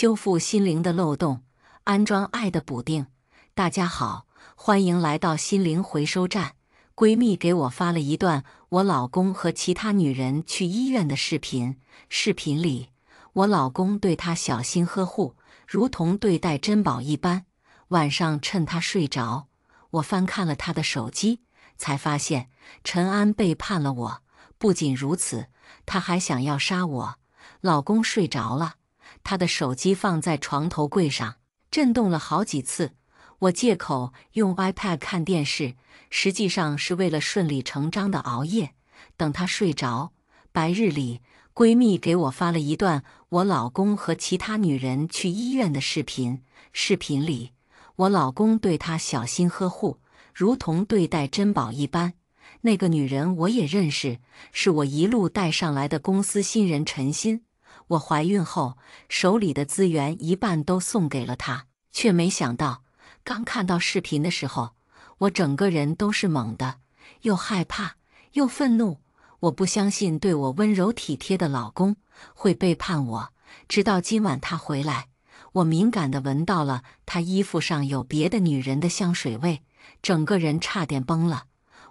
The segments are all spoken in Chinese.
修复心灵的漏洞，安装爱的补丁。大家好，欢迎来到心灵回收站。闺蜜给我发了一段我老公和其他女人去医院的视频。视频里，我老公对她小心呵护，如同对待珍宝一般。晚上趁她睡着，我翻看了她的手机，才发现陈安背叛了我。不仅如此，他还想要杀我。老公睡着了。她的手机放在床头柜上，震动了好几次。我借口用 iPad 看电视，实际上是为了顺理成章地熬夜。等她睡着，白日里闺蜜给我发了一段我老公和其他女人去医院的视频。视频里，我老公对她小心呵护，如同对待珍宝一般。那个女人我也认识，是我一路带上来的公司新人陈鑫。我怀孕后，手里的资源一半都送给了他，却没想到，刚看到视频的时候，我整个人都是懵的，又害怕又愤怒。我不相信对我温柔体贴的老公会背叛我。直到今晚他回来，我敏感的闻到了他衣服上有别的女人的香水味，整个人差点崩了。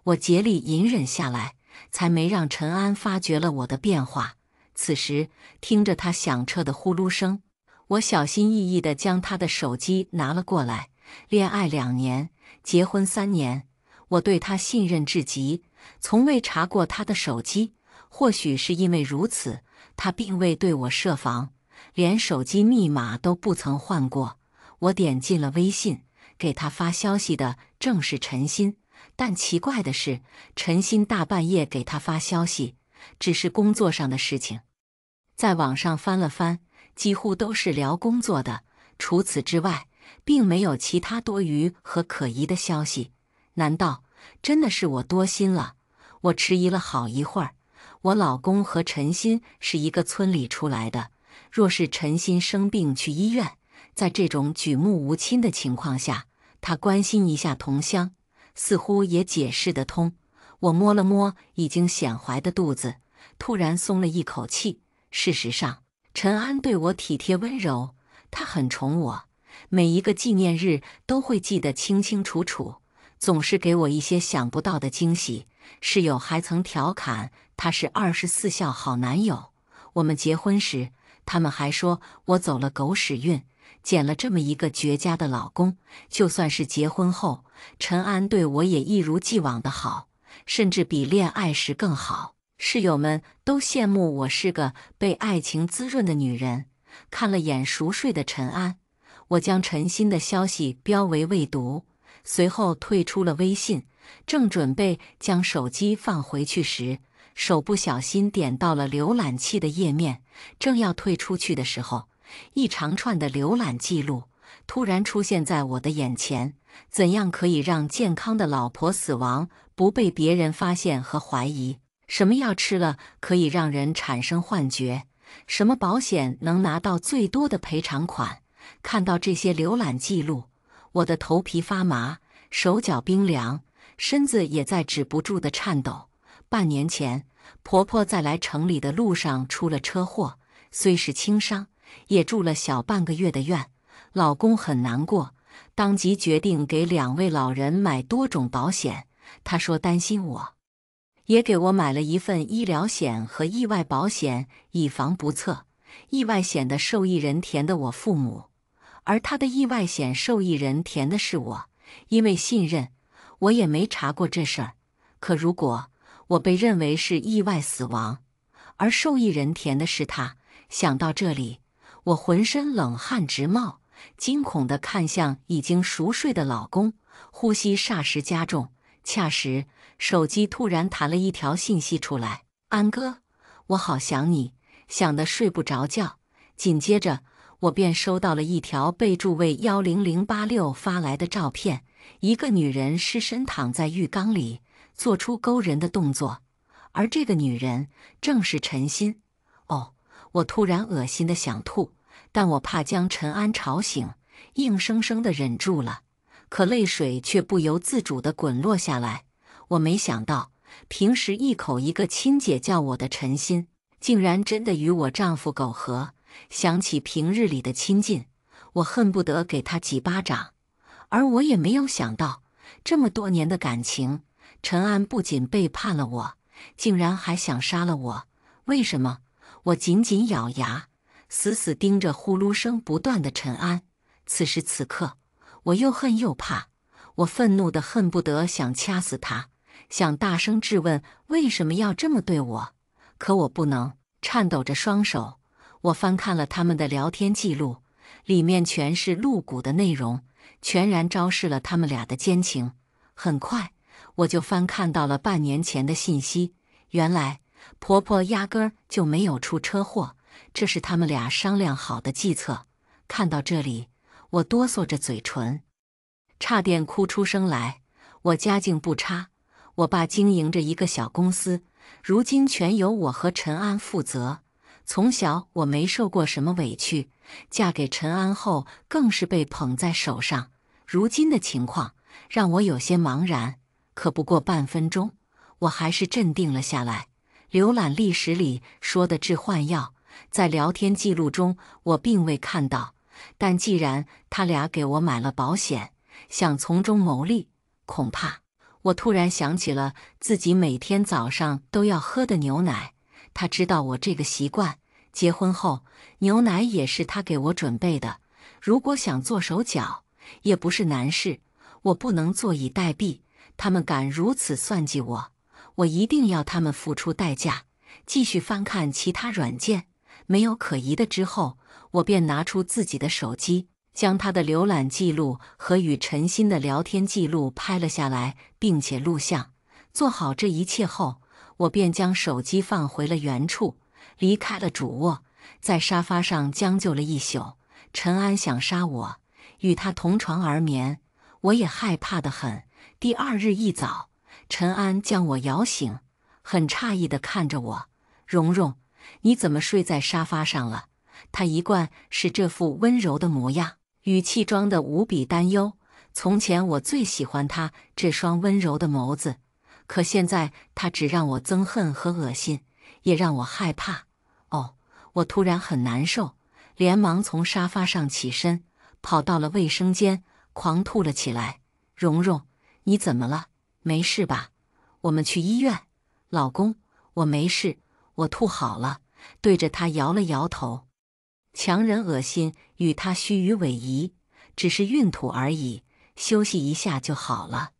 我竭力隐忍下来，才没让陈安发觉了我的变化。此时，听着他响彻的呼噜声，我小心翼翼地将他的手机拿了过来。恋爱两年，结婚三年，我对他信任至极，从未查过他的手机。或许是因为如此，他并未对我设防，连手机密码都不曾换过。我点进了微信，给他发消息的正是陈鑫。但奇怪的是，陈鑫大半夜给他发消息，只是工作上的事情。在网上翻了翻，几乎都是聊工作的。除此之外，并没有其他多余和可疑的消息。难道真的是我多心了？我迟疑了好一会儿。我老公和陈鑫是一个村里出来的。若是陈鑫生病去医院，在这种举目无亲的情况下，他关心一下同乡，似乎也解释得通。我摸了摸已经显怀的肚子，突然松了一口气。事实上，陈安对我体贴温柔，他很宠我，每一个纪念日都会记得清清楚楚，总是给我一些想不到的惊喜。室友还曾调侃他是二十四孝好男友。我们结婚时，他们还说我走了狗屎运，捡了这么一个绝佳的老公。就算是结婚后，陈安对我也一如既往的好，甚至比恋爱时更好。室友们都羡慕我是个被爱情滋润的女人。看了眼熟睡的陈安，我将陈新的消息标为未读，随后退出了微信。正准备将手机放回去时，手不小心点到了浏览器的页面，正要退出去的时候，一长串的浏览记录突然出现在我的眼前。怎样可以让健康的老婆死亡不被别人发现和怀疑？什么药吃了可以让人产生幻觉？什么保险能拿到最多的赔偿款？看到这些浏览记录，我的头皮发麻，手脚冰凉，身子也在止不住的颤抖。半年前，婆婆在来城里的路上出了车祸，虽是轻伤，也住了小半个月的院。老公很难过，当即决定给两位老人买多种保险。他说担心我。也给我买了一份医疗险和意外保险，以防不测。意外险的受益人填的我父母，而他的意外险受益人填的是我，因为信任我也没查过这事儿。可如果我被认为是意外死亡，而受益人填的是他，想到这里，我浑身冷汗直冒，惊恐地看向已经熟睡的老公，呼吸霎时加重。恰时。手机突然弹了一条信息出来：“安哥，我好想你，想得睡不着觉。”紧接着，我便收到了一条备注为“幺零零八六”发来的照片，一个女人失身躺在浴缸里，做出勾人的动作，而这个女人正是陈欣。哦，我突然恶心的想吐，但我怕将陈安吵醒，硬生生的忍住了，可泪水却不由自主的滚落下来。我没想到，平时一口一个亲姐叫我的陈心，竟然真的与我丈夫苟合。想起平日里的亲近，我恨不得给他几巴掌。而我也没有想到，这么多年的感情，陈安不仅背叛了我，竟然还想杀了我。为什么？我紧紧咬牙，死死盯着呼噜声不断的陈安。此时此刻，我又恨又怕，我愤怒的恨不得想掐死他。想大声质问为什么要这么对我，可我不能。颤抖着双手，我翻看了他们的聊天记录，里面全是露骨的内容，全然昭示了他们俩的奸情。很快，我就翻看到了半年前的信息。原来婆婆压根儿就没有出车祸，这是他们俩商量好的计策。看到这里，我哆嗦着嘴唇，差点哭出声来。我家境不差。我爸经营着一个小公司，如今全由我和陈安负责。从小我没受过什么委屈，嫁给陈安后更是被捧在手上。如今的情况让我有些茫然，可不过半分钟，我还是镇定了下来。浏览历史里说的致幻药，在聊天记录中我并未看到，但既然他俩给我买了保险，想从中牟利，恐怕。我突然想起了自己每天早上都要喝的牛奶，他知道我这个习惯。结婚后，牛奶也是他给我准备的。如果想做手脚，也不是难事。我不能坐以待毙。他们敢如此算计我，我一定要他们付出代价。继续翻看其他软件，没有可疑的之后，我便拿出自己的手机。将他的浏览记录和与陈新的聊天记录拍了下来，并且录像。做好这一切后，我便将手机放回了原处，离开了主卧，在沙发上将就了一宿。陈安想杀我，与他同床而眠，我也害怕得很。第二日一早，陈安将我摇醒，很诧异地看着我：“蓉蓉，你怎么睡在沙发上了？”他一贯是这副温柔的模样。语气装的无比担忧。从前我最喜欢他这双温柔的眸子，可现在他只让我憎恨和恶心，也让我害怕。哦，我突然很难受，连忙从沙发上起身，跑到了卫生间，狂吐了起来。蓉蓉，你怎么了？没事吧？我们去医院。老公，我没事，我吐好了，对着他摇了摇头。强忍恶心，与他虚与委蛇，只是孕吐而已，休息一下就好了。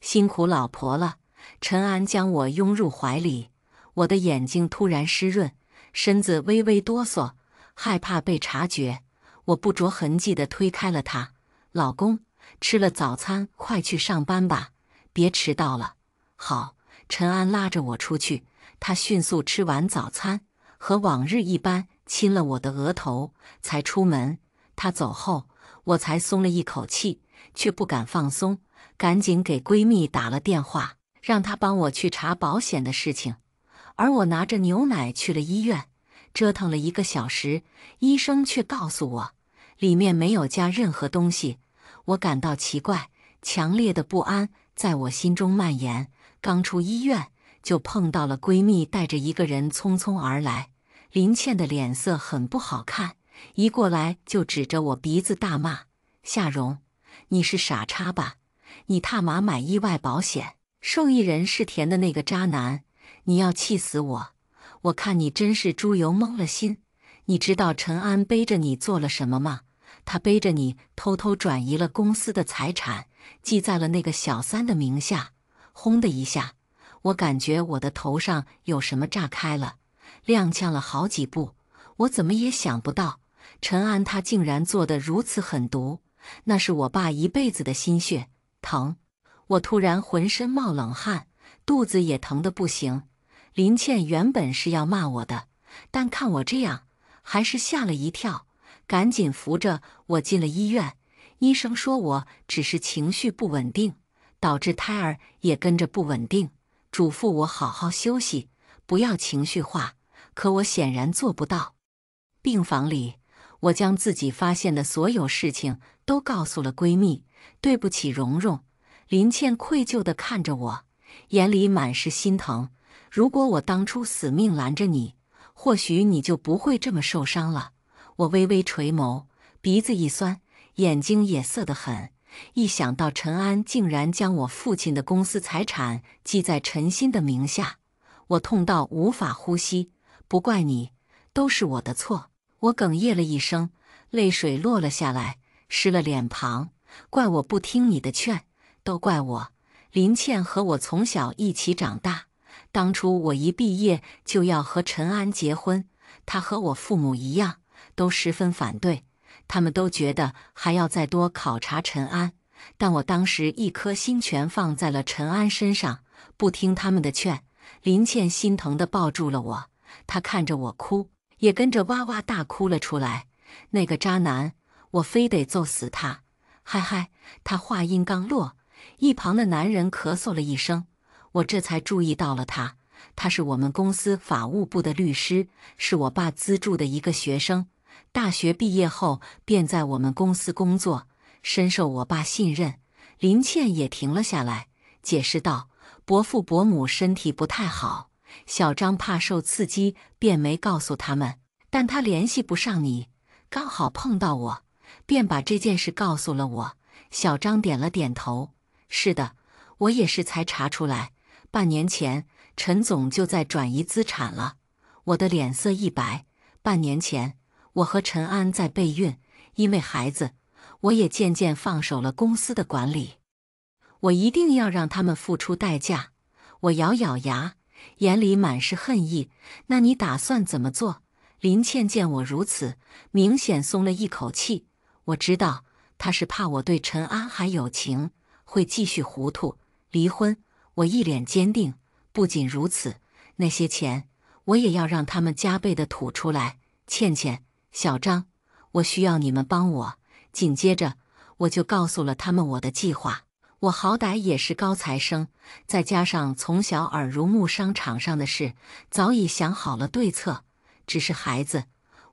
辛苦老婆了。陈安将我拥入怀里，我的眼睛突然湿润，身子微微哆嗦，害怕被察觉。我不着痕迹地推开了他。老公，吃了早餐，快去上班吧，别迟到了。好。陈安拉着我出去，他迅速吃完早餐，和往日一般。亲了我的额头，才出门。他走后，我才松了一口气，却不敢放松，赶紧给闺蜜打了电话，让她帮我去查保险的事情。而我拿着牛奶去了医院，折腾了一个小时，医生却告诉我里面没有加任何东西。我感到奇怪，强烈的不安在我心中蔓延。刚出医院，就碰到了闺蜜带着一个人匆匆而来。林倩的脸色很不好看，一过来就指着我鼻子大骂：“夏蓉，你是傻叉吧？你踏马买意外保险，受益人是田的那个渣男，你要气死我！我看你真是猪油蒙了心。你知道陈安背着你做了什么吗？他背着你偷偷转移了公司的财产，记在了那个小三的名下。轰的一下，我感觉我的头上有什么炸开了。”踉跄了好几步，我怎么也想不到陈安他竟然做得如此狠毒。那是我爸一辈子的心血，疼！我突然浑身冒冷汗，肚子也疼得不行。林倩原本是要骂我的，但看我这样，还是吓了一跳，赶紧扶着我进了医院。医生说我只是情绪不稳定，导致胎儿也跟着不稳定，嘱咐我好好休息，不要情绪化。可我显然做不到。病房里，我将自己发现的所有事情都告诉了闺蜜。对不起，蓉蓉。林倩愧疚地看着我，眼里满是心疼。如果我当初死命拦着你，或许你就不会这么受伤了。我微微垂眸，鼻子一酸，眼睛也涩得很。一想到陈安竟然将我父亲的公司财产记在陈新的名下，我痛到无法呼吸。不怪你，都是我的错。我哽咽了一声，泪水落了下来，湿了脸庞。怪我不听你的劝，都怪我。林倩和我从小一起长大，当初我一毕业就要和陈安结婚，她和我父母一样，都十分反对。他们都觉得还要再多考察陈安，但我当时一颗心全放在了陈安身上，不听他们的劝。林倩心疼的抱住了我。他看着我哭，也跟着哇哇大哭了出来。那个渣男，我非得揍死他！嗨嗨，他话音刚落，一旁的男人咳嗽了一声，我这才注意到了他。他是我们公司法务部的律师，是我爸资助的一个学生。大学毕业后便在我们公司工作，深受我爸信任。林倩也停了下来，解释道：“伯父伯母身体不太好。”小张怕受刺激，便没告诉他们。但他联系不上你，刚好碰到我，便把这件事告诉了我。小张点了点头：“是的，我也是才查出来。半年前，陈总就在转移资产了。”我的脸色一白。半年前，我和陈安在备孕，因为孩子，我也渐渐放手了公司的管理。我一定要让他们付出代价。我咬咬牙。眼里满是恨意，那你打算怎么做？林倩见我如此，明显松了一口气。我知道她是怕我对陈安还有情，会继续糊涂离婚。我一脸坚定，不仅如此，那些钱我也要让他们加倍的吐出来。倩倩，小张，我需要你们帮我。紧接着，我就告诉了他们我的计划。我好歹也是高材生，再加上从小耳濡目伤，场上的事早已想好了对策。只是孩子，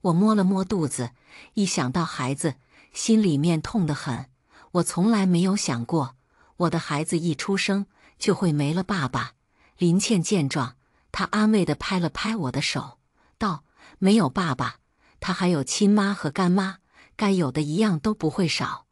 我摸了摸肚子，一想到孩子，心里面痛得很。我从来没有想过，我的孩子一出生就会没了爸爸。林倩见状，她安慰地拍了拍我的手，道：“没有爸爸，他还有亲妈和干妈，该有的一样都不会少。”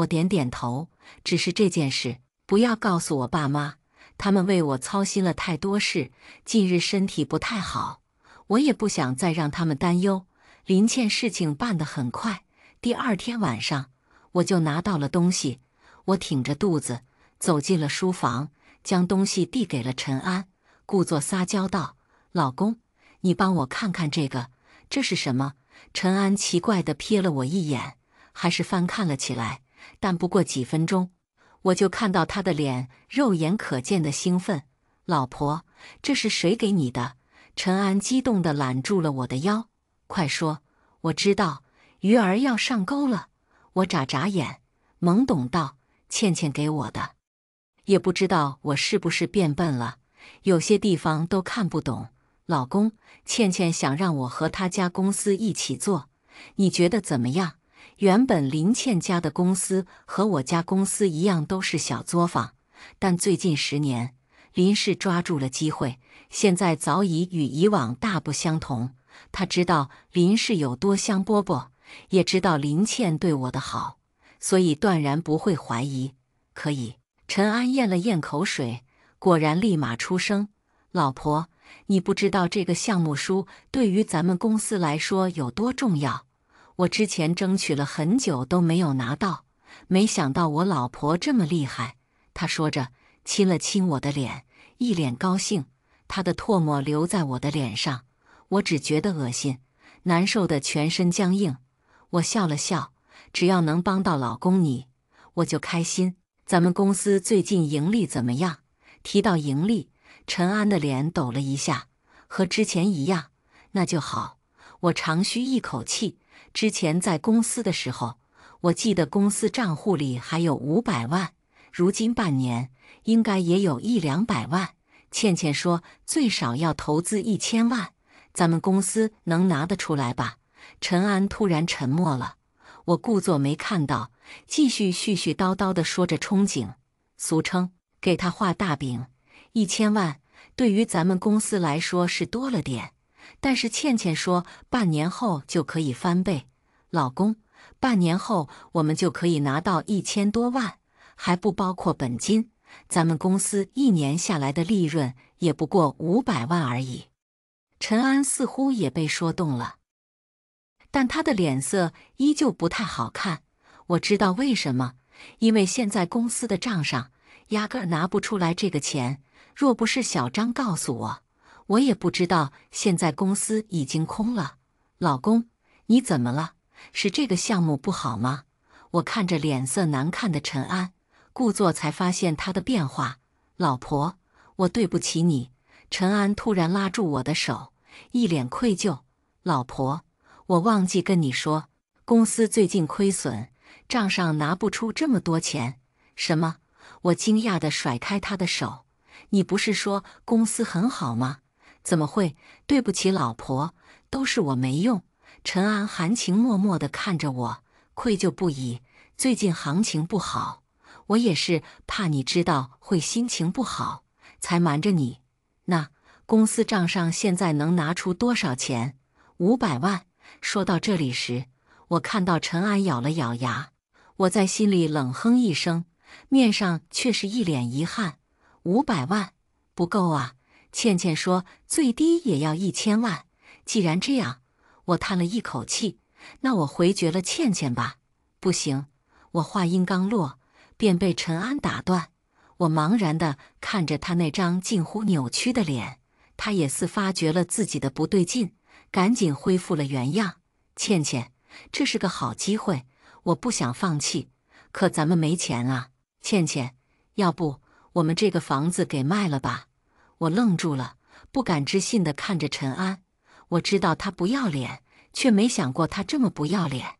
我点点头，只是这件事不要告诉我爸妈，他们为我操心了太多事，近日身体不太好，我也不想再让他们担忧。林倩事情办得很快，第二天晚上我就拿到了东西。我挺着肚子走进了书房，将东西递给了陈安，故作撒娇道：“老公，你帮我看看这个，这是什么？”陈安奇怪地瞥了我一眼，还是翻看了起来。但不过几分钟，我就看到他的脸，肉眼可见的兴奋。老婆，这是谁给你的？陈安激动地揽住了我的腰，快说，我知道，鱼儿要上钩了。我眨眨眼，懵懂道：“倩倩给我的，也不知道我是不是变笨了，有些地方都看不懂。”老公，倩倩想让我和她家公司一起做，你觉得怎么样？原本林倩家的公司和我家公司一样都是小作坊，但最近十年，林氏抓住了机会，现在早已与以往大不相同。他知道林氏有多香饽饽，也知道林倩对我的好，所以断然不会怀疑。可以，陈安咽了咽口水，果然立马出声：“老婆，你不知道这个项目书对于咱们公司来说有多重要。”我之前争取了很久都没有拿到，没想到我老婆这么厉害。她说着亲了亲我的脸，一脸高兴。她的唾沫留在我的脸上，我只觉得恶心，难受的全身僵硬。我笑了笑，只要能帮到老公你，我就开心。咱们公司最近盈利怎么样？提到盈利，陈安的脸抖了一下，和之前一样。那就好，我长吁一口气。之前在公司的时候，我记得公司账户里还有五百万，如今半年应该也有一两百万。倩倩说最少要投资一千万，咱们公司能拿得出来吧？陈安突然沉默了，我故作没看到，继续絮絮叨叨地说着憧憬，俗称给他画大饼。一千万对于咱们公司来说是多了点。但是倩倩说，半年后就可以翻倍。老公，半年后我们就可以拿到一千多万，还不包括本金。咱们公司一年下来的利润也不过五百万而已。陈安似乎也被说动了，但他的脸色依旧不太好看。我知道为什么，因为现在公司的账上压根拿不出来这个钱。若不是小张告诉我。我也不知道，现在公司已经空了。老公，你怎么了？是这个项目不好吗？我看着脸色难看的陈安，故作才发现他的变化。老婆，我对不起你。陈安突然拉住我的手，一脸愧疚。老婆，我忘记跟你说，公司最近亏损，账上拿不出这么多钱。什么？我惊讶的甩开他的手。你不是说公司很好吗？怎么会？对不起，老婆，都是我没用。陈安含情脉脉地看着我，愧疚不已。最近行情不好，我也是怕你知道会心情不好，才瞒着你。那公司账上现在能拿出多少钱？五百万。说到这里时，我看到陈安咬了咬牙，我在心里冷哼一声，面上却是一脸遗憾。五百万不够啊。倩倩说：“最低也要一千万。”既然这样，我叹了一口气，那我回绝了倩倩吧。不行，我话音刚落，便被陈安打断。我茫然地看着他那张近乎扭曲的脸，他也似发觉了自己的不对劲，赶紧恢复了原样。倩倩，这是个好机会，我不想放弃。可咱们没钱啊，倩倩，要不我们这个房子给卖了吧？我愣住了，不敢置信地看着陈安。我知道他不要脸，却没想过他这么不要脸。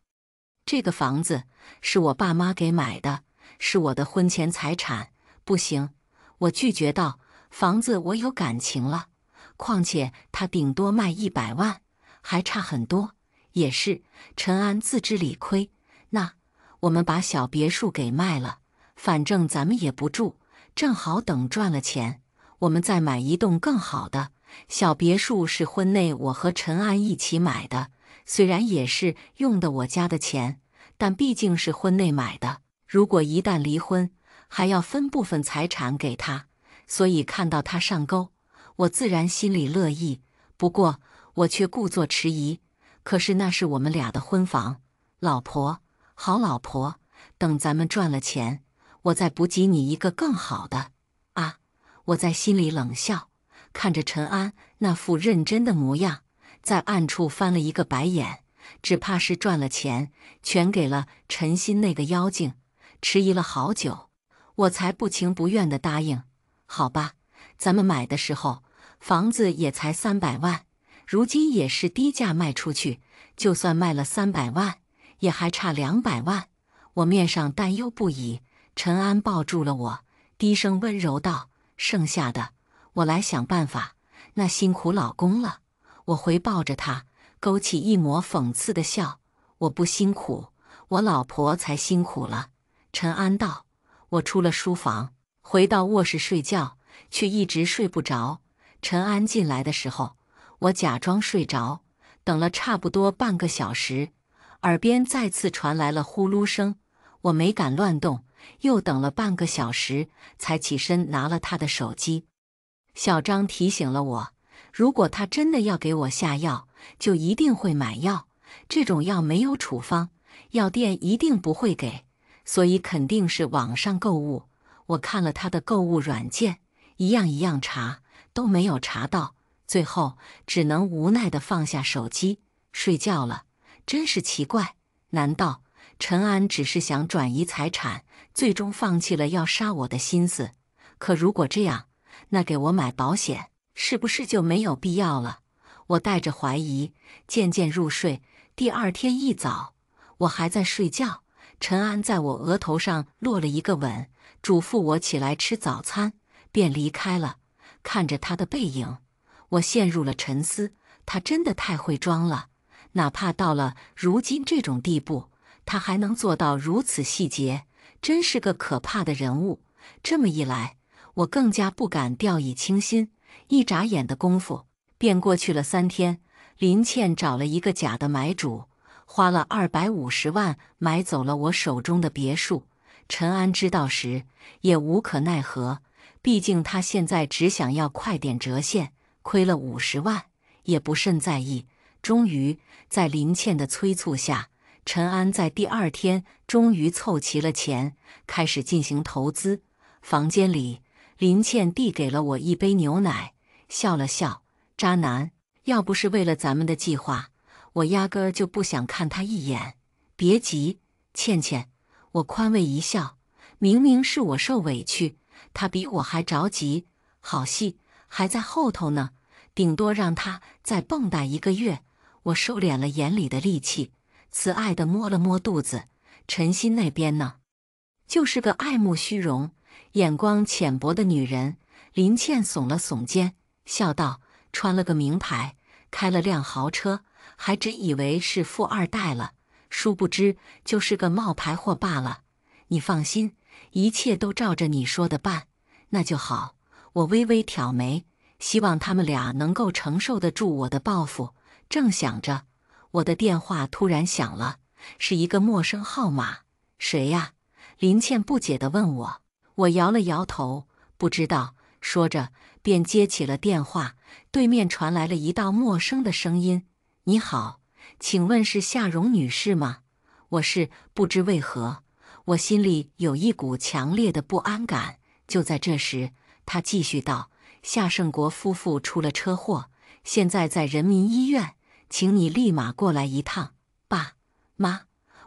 这个房子是我爸妈给买的，是我的婚前财产。不行，我拒绝道：“房子我有感情了，况且他顶多卖一百万，还差很多。”也是，陈安自知理亏，那我们把小别墅给卖了，反正咱们也不住，正好等赚了钱。我们再买一栋更好的小别墅，是婚内我和陈安一起买的。虽然也是用的我家的钱，但毕竟是婚内买的，如果一旦离婚，还要分部分财产给他。所以看到他上钩，我自然心里乐意。不过我却故作迟疑。可是那是我们俩的婚房，老婆，好老婆，等咱们赚了钱，我再补给你一个更好的。我在心里冷笑，看着陈安那副认真的模样，在暗处翻了一个白眼，只怕是赚了钱，全给了陈鑫那个妖精。迟疑了好久，我才不情不愿地答应：“好吧，咱们买的时候房子也才三百万，如今也是低价卖出去，就算卖了三百万，也还差两百万。”我面上担忧不已，陈安抱住了我，低声温柔道。剩下的我来想办法，那辛苦老公了。我回抱着他，勾起一抹讽刺的笑。我不辛苦，我老婆才辛苦了。陈安道。我出了书房，回到卧室睡觉，却一直睡不着。陈安进来的时候，我假装睡着，等了差不多半个小时，耳边再次传来了呼噜声，我没敢乱动。又等了半个小时，才起身拿了他的手机。小张提醒了我，如果他真的要给我下药，就一定会买药。这种药没有处方，药店一定不会给，所以肯定是网上购物。我看了他的购物软件，一样一样查，都没有查到。最后只能无奈地放下手机睡觉了。真是奇怪，难道陈安只是想转移财产？最终放弃了要杀我的心思，可如果这样，那给我买保险是不是就没有必要了？我带着怀疑渐渐入睡。第二天一早，我还在睡觉，陈安在我额头上落了一个吻，嘱咐我起来吃早餐，便离开了。看着他的背影，我陷入了沉思。他真的太会装了，哪怕到了如今这种地步，他还能做到如此细节。真是个可怕的人物！这么一来，我更加不敢掉以轻心。一眨眼的功夫，便过去了三天。林倩找了一个假的买主，花了二百五十万买走了我手中的别墅。陈安知道时也无可奈何，毕竟他现在只想要快点折现，亏了五十万也不甚在意。终于在林倩的催促下。陈安在第二天终于凑齐了钱，开始进行投资。房间里，林倩递给了我一杯牛奶，笑了笑：“渣男，要不是为了咱们的计划，我压根儿就不想看他一眼。”别急，倩倩，我宽慰一笑：“明明是我受委屈，他比我还着急。好戏还在后头呢，顶多让他再蹦跶一个月。”我收敛了眼里的戾气。慈爱的摸了摸肚子，陈鑫那边呢？就是个爱慕虚荣、眼光浅薄的女人。林倩耸了耸肩，笑道：“穿了个名牌，开了辆豪车，还真以为是富二代了。殊不知，就是个冒牌货罢了。”你放心，一切都照着你说的办。那就好。我微微挑眉，希望他们俩能够承受得住我的报复。正想着。我的电话突然响了，是一个陌生号码。谁呀？林倩不解地问我。我摇了摇头，不知道。说着便接起了电话，对面传来了一道陌生的声音：“你好，请问是夏蓉女士吗？”我是。不知为何，我心里有一股强烈的不安感。就在这时，他继续道：“夏胜国夫妇出了车祸，现在在人民医院。”请你立马过来一趟，爸妈！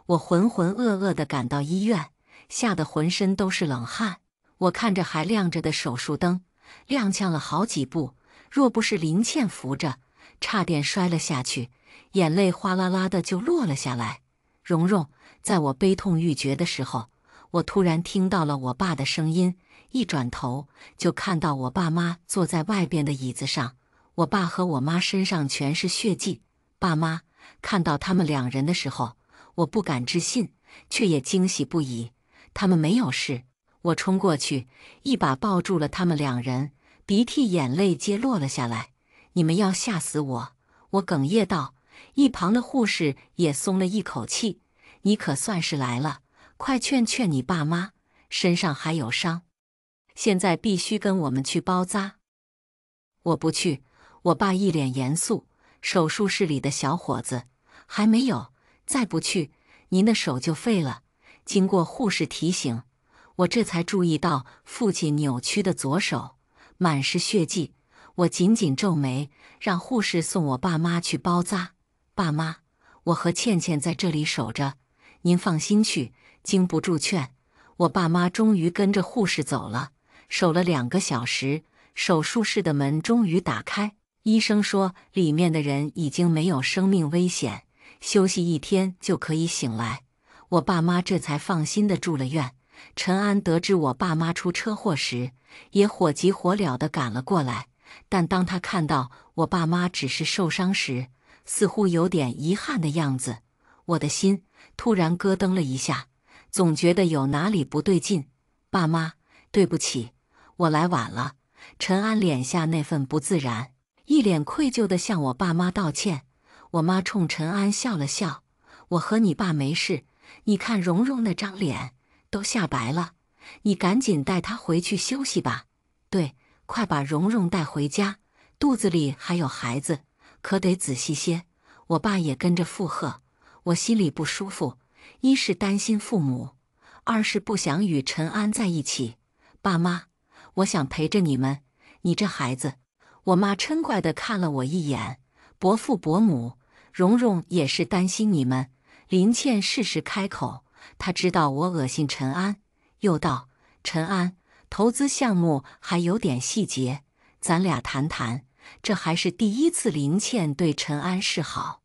我浑浑噩噩地赶到医院，吓得浑身都是冷汗。我看着还亮着的手术灯，踉跄了好几步，若不是林倩扶着，差点摔了下去，眼泪哗啦啦的就落了下来。蓉蓉，在我悲痛欲绝的时候，我突然听到了我爸的声音，一转头就看到我爸妈坐在外边的椅子上，我爸和我妈身上全是血迹。爸妈看到他们两人的时候，我不敢置信，却也惊喜不已。他们没有事，我冲过去，一把抱住了他们两人，鼻涕眼泪皆落了下来。你们要吓死我！我哽咽道。一旁的护士也松了一口气：“你可算是来了，快劝劝你爸妈，身上还有伤，现在必须跟我们去包扎。”我不去。我爸一脸严肃。手术室里的小伙子还没有，再不去，您的手就废了。经过护士提醒，我这才注意到父亲扭曲的左手满是血迹，我紧紧皱眉，让护士送我爸妈去包扎。爸妈，我和倩倩在这里守着，您放心去。经不住劝，我爸妈终于跟着护士走了。守了两个小时，手术室的门终于打开。医生说，里面的人已经没有生命危险，休息一天就可以醒来。我爸妈这才放心的住了院。陈安得知我爸妈出车祸时，也火急火燎的赶了过来。但当他看到我爸妈只是受伤时，似乎有点遗憾的样子，我的心突然咯噔了一下，总觉得有哪里不对劲。爸妈，对不起，我来晚了。陈安脸下那份不自然。一脸愧疚的向我爸妈道歉。我妈冲陈安笑了笑：“我和你爸没事，你看蓉蓉那张脸都吓白了，你赶紧带她回去休息吧。对，快把蓉蓉带回家，肚子里还有孩子，可得仔细些。”我爸也跟着附和：“我心里不舒服，一是担心父母，二是不想与陈安在一起。爸妈，我想陪着你们。你这孩子。”我妈嗔怪的看了我一眼。伯父伯母，蓉蓉也是担心你们。林倩适时开口，她知道我恶心陈安，又道：“陈安，投资项目还有点细节，咱俩谈谈。”这还是第一次林倩对陈安示好。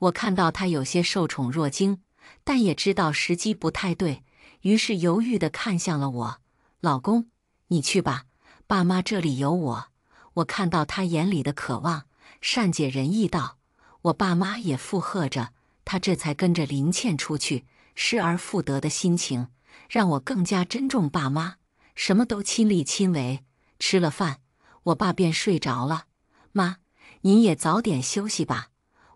我看到她有些受宠若惊，但也知道时机不太对，于是犹豫的看向了我：“老公，你去吧，爸妈这里有我。”我看到他眼里的渴望，善解人意道：“我爸妈也附和着。”他这才跟着林倩出去。失而复得的心情，让我更加珍重爸妈，什么都亲力亲为。吃了饭，我爸便睡着了。妈，您也早点休息吧。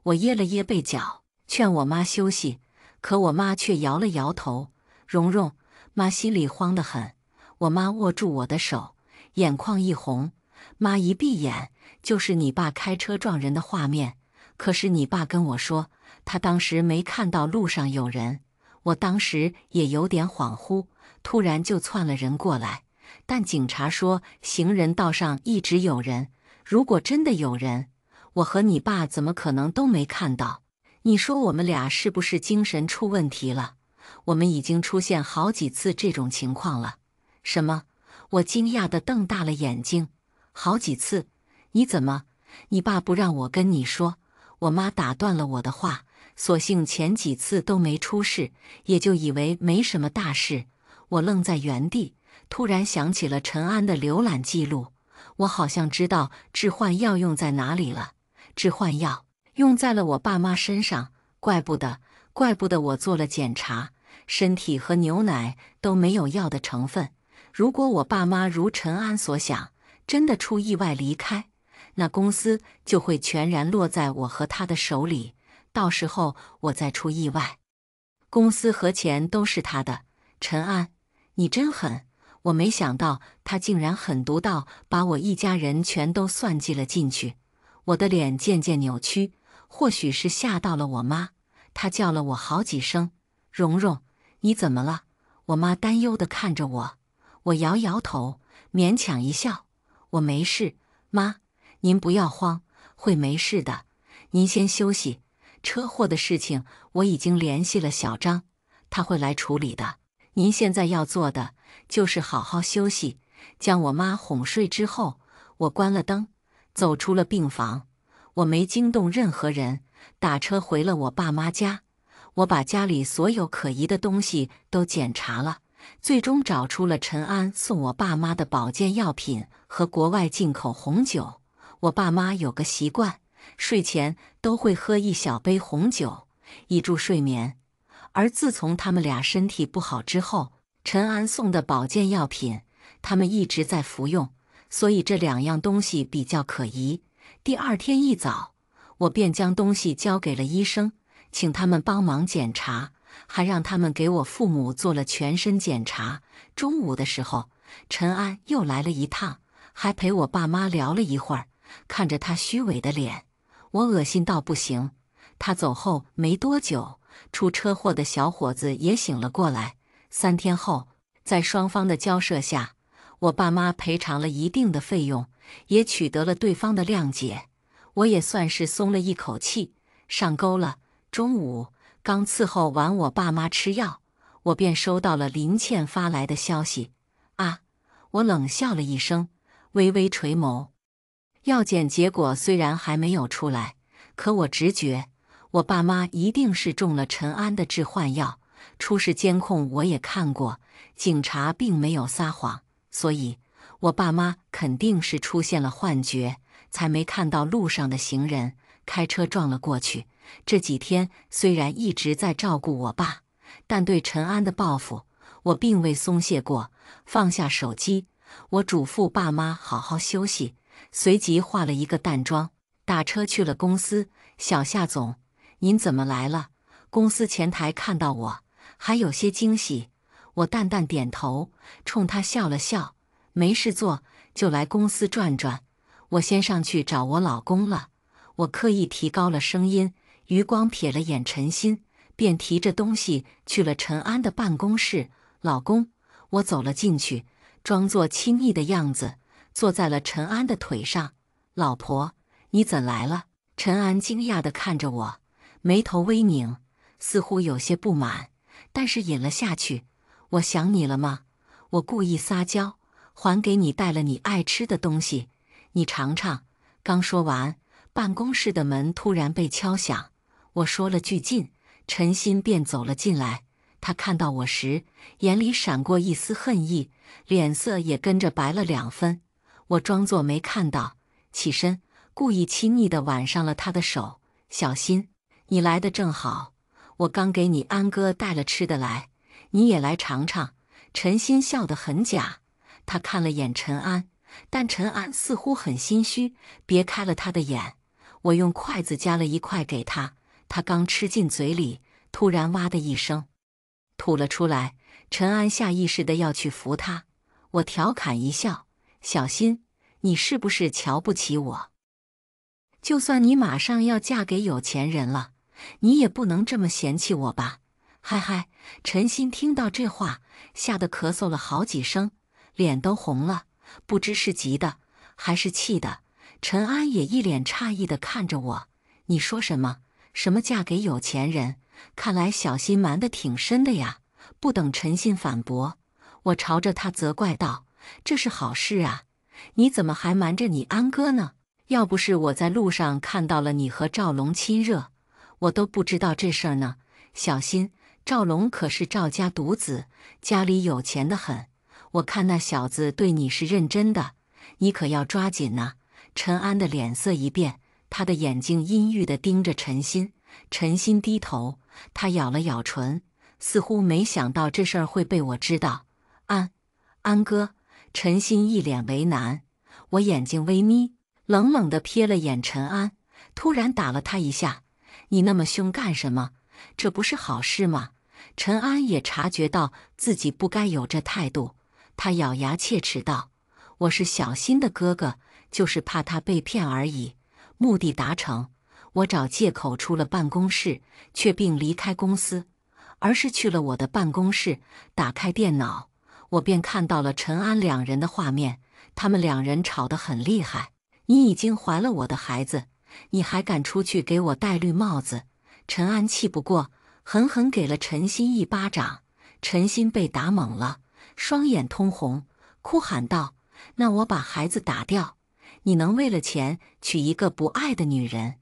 我掖了掖被角，劝我妈休息，可我妈却摇了摇头。蓉蓉，妈心里慌得很。我妈握住我的手，眼眶一红。妈一闭眼就是你爸开车撞人的画面。可是你爸跟我说，他当时没看到路上有人。我当时也有点恍惚，突然就窜了人过来。但警察说，行人道上一直有人。如果真的有人，我和你爸怎么可能都没看到？你说我们俩是不是精神出问题了？我们已经出现好几次这种情况了。什么？我惊讶地瞪大了眼睛。好几次，你怎么？你爸不让我跟你说。我妈打断了我的话。所幸前几次都没出事，也就以为没什么大事。我愣在原地，突然想起了陈安的浏览记录。我好像知道置换药用在哪里了。置换药用在了我爸妈身上，怪不得，怪不得我做了检查，身体和牛奶都没有药的成分。如果我爸妈如陈安所想，真的出意外离开，那公司就会全然落在我和他的手里。到时候我再出意外，公司和钱都是他的。陈安，你真狠！我没想到他竟然狠毒到把我一家人全都算计了进去。我的脸渐渐扭曲，或许是吓到了我妈，她叫了我好几声：“蓉蓉，你怎么了？”我妈担忧的看着我，我摇摇头，勉强一笑。我没事，妈，您不要慌，会没事的。您先休息。车祸的事情我已经联系了小张，他会来处理的。您现在要做的就是好好休息，将我妈哄睡之后，我关了灯，走出了病房。我没惊动任何人，打车回了我爸妈家。我把家里所有可疑的东西都检查了。最终找出了陈安送我爸妈的保健药品和国外进口红酒。我爸妈有个习惯，睡前都会喝一小杯红酒，以助睡眠。而自从他们俩身体不好之后，陈安送的保健药品他们一直在服用，所以这两样东西比较可疑。第二天一早，我便将东西交给了医生，请他们帮忙检查。还让他们给我父母做了全身检查。中午的时候，陈安又来了一趟，还陪我爸妈聊了一会儿。看着他虚伪的脸，我恶心到不行。他走后没多久，出车祸的小伙子也醒了过来。三天后，在双方的交涉下，我爸妈赔偿了一定的费用，也取得了对方的谅解。我也算是松了一口气。上钩了，中午。刚伺候完我爸妈吃药，我便收到了林倩发来的消息。啊！我冷笑了一声，微微垂眸。药检结果虽然还没有出来，可我直觉我爸妈一定是中了陈安的致幻药。出事监控我也看过，警察并没有撒谎，所以我爸妈肯定是出现了幻觉，才没看到路上的行人。开车撞了过去。这几天虽然一直在照顾我爸，但对陈安的报复，我并未松懈过。放下手机，我嘱咐爸妈好好休息，随即化了一个淡妆，打车去了公司。小夏总，您怎么来了？公司前台看到我，还有些惊喜。我淡淡点头，冲他笑了笑。没事做，就来公司转转。我先上去找我老公了。我刻意提高了声音，余光瞥了眼陈心，便提着东西去了陈安的办公室。老公，我走了进去，装作亲昵的样子，坐在了陈安的腿上。老婆，你怎来了？陈安惊讶地看着我，眉头微拧，似乎有些不满，但是隐了下去。我想你了吗？我故意撒娇，还给你带了你爱吃的东西，你尝尝。刚说完。办公室的门突然被敲响，我说了句“进”，陈鑫便走了进来。他看到我时，眼里闪过一丝恨意，脸色也跟着白了两分。我装作没看到，起身，故意亲昵地挽上了他的手。“小心，你来的正好，我刚给你安哥带了吃的来，你也来尝尝。”陈鑫笑得很假，他看了眼陈安，但陈安似乎很心虚，别开了他的眼。我用筷子夹了一块给他，他刚吃进嘴里，突然“哇”的一声吐了出来。陈安下意识的要去扶他，我调侃一笑：“小心，你是不是瞧不起我？就算你马上要嫁给有钱人了，你也不能这么嫌弃我吧？”嗨嗨，陈鑫听到这话，吓得咳嗽了好几声，脸都红了，不知是急的还是气的。陈安也一脸诧异的看着我，你说什么？什么嫁给有钱人？看来小心瞒得挺深的呀！不等陈信反驳，我朝着他责怪道：“这是好事啊，你怎么还瞒着你安哥呢？要不是我在路上看到了你和赵龙亲热，我都不知道这事儿呢。”小心，赵龙可是赵家独子，家里有钱的很。我看那小子对你是认真的，你可要抓紧呐！陈安的脸色一变，他的眼睛阴郁地盯着陈心。陈心低头，他咬了咬唇，似乎没想到这事儿会被我知道。安，安哥，陈心一脸为难。我眼睛微眯，冷冷地瞥了眼陈安，突然打了他一下：“你那么凶干什么？这不是好事吗？”陈安也察觉到自己不该有这态度，他咬牙切齿道：“我是小新的哥哥。”就是怕他被骗而已，目的达成，我找借口出了办公室，却并离开公司，而是去了我的办公室，打开电脑，我便看到了陈安两人的画面，他们两人吵得很厉害。你已经怀了我的孩子，你还敢出去给我戴绿帽子？陈安气不过，狠狠给了陈鑫一巴掌，陈鑫被打懵了，双眼通红，哭喊道：“那我把孩子打掉。”你能为了钱娶一个不爱的女人？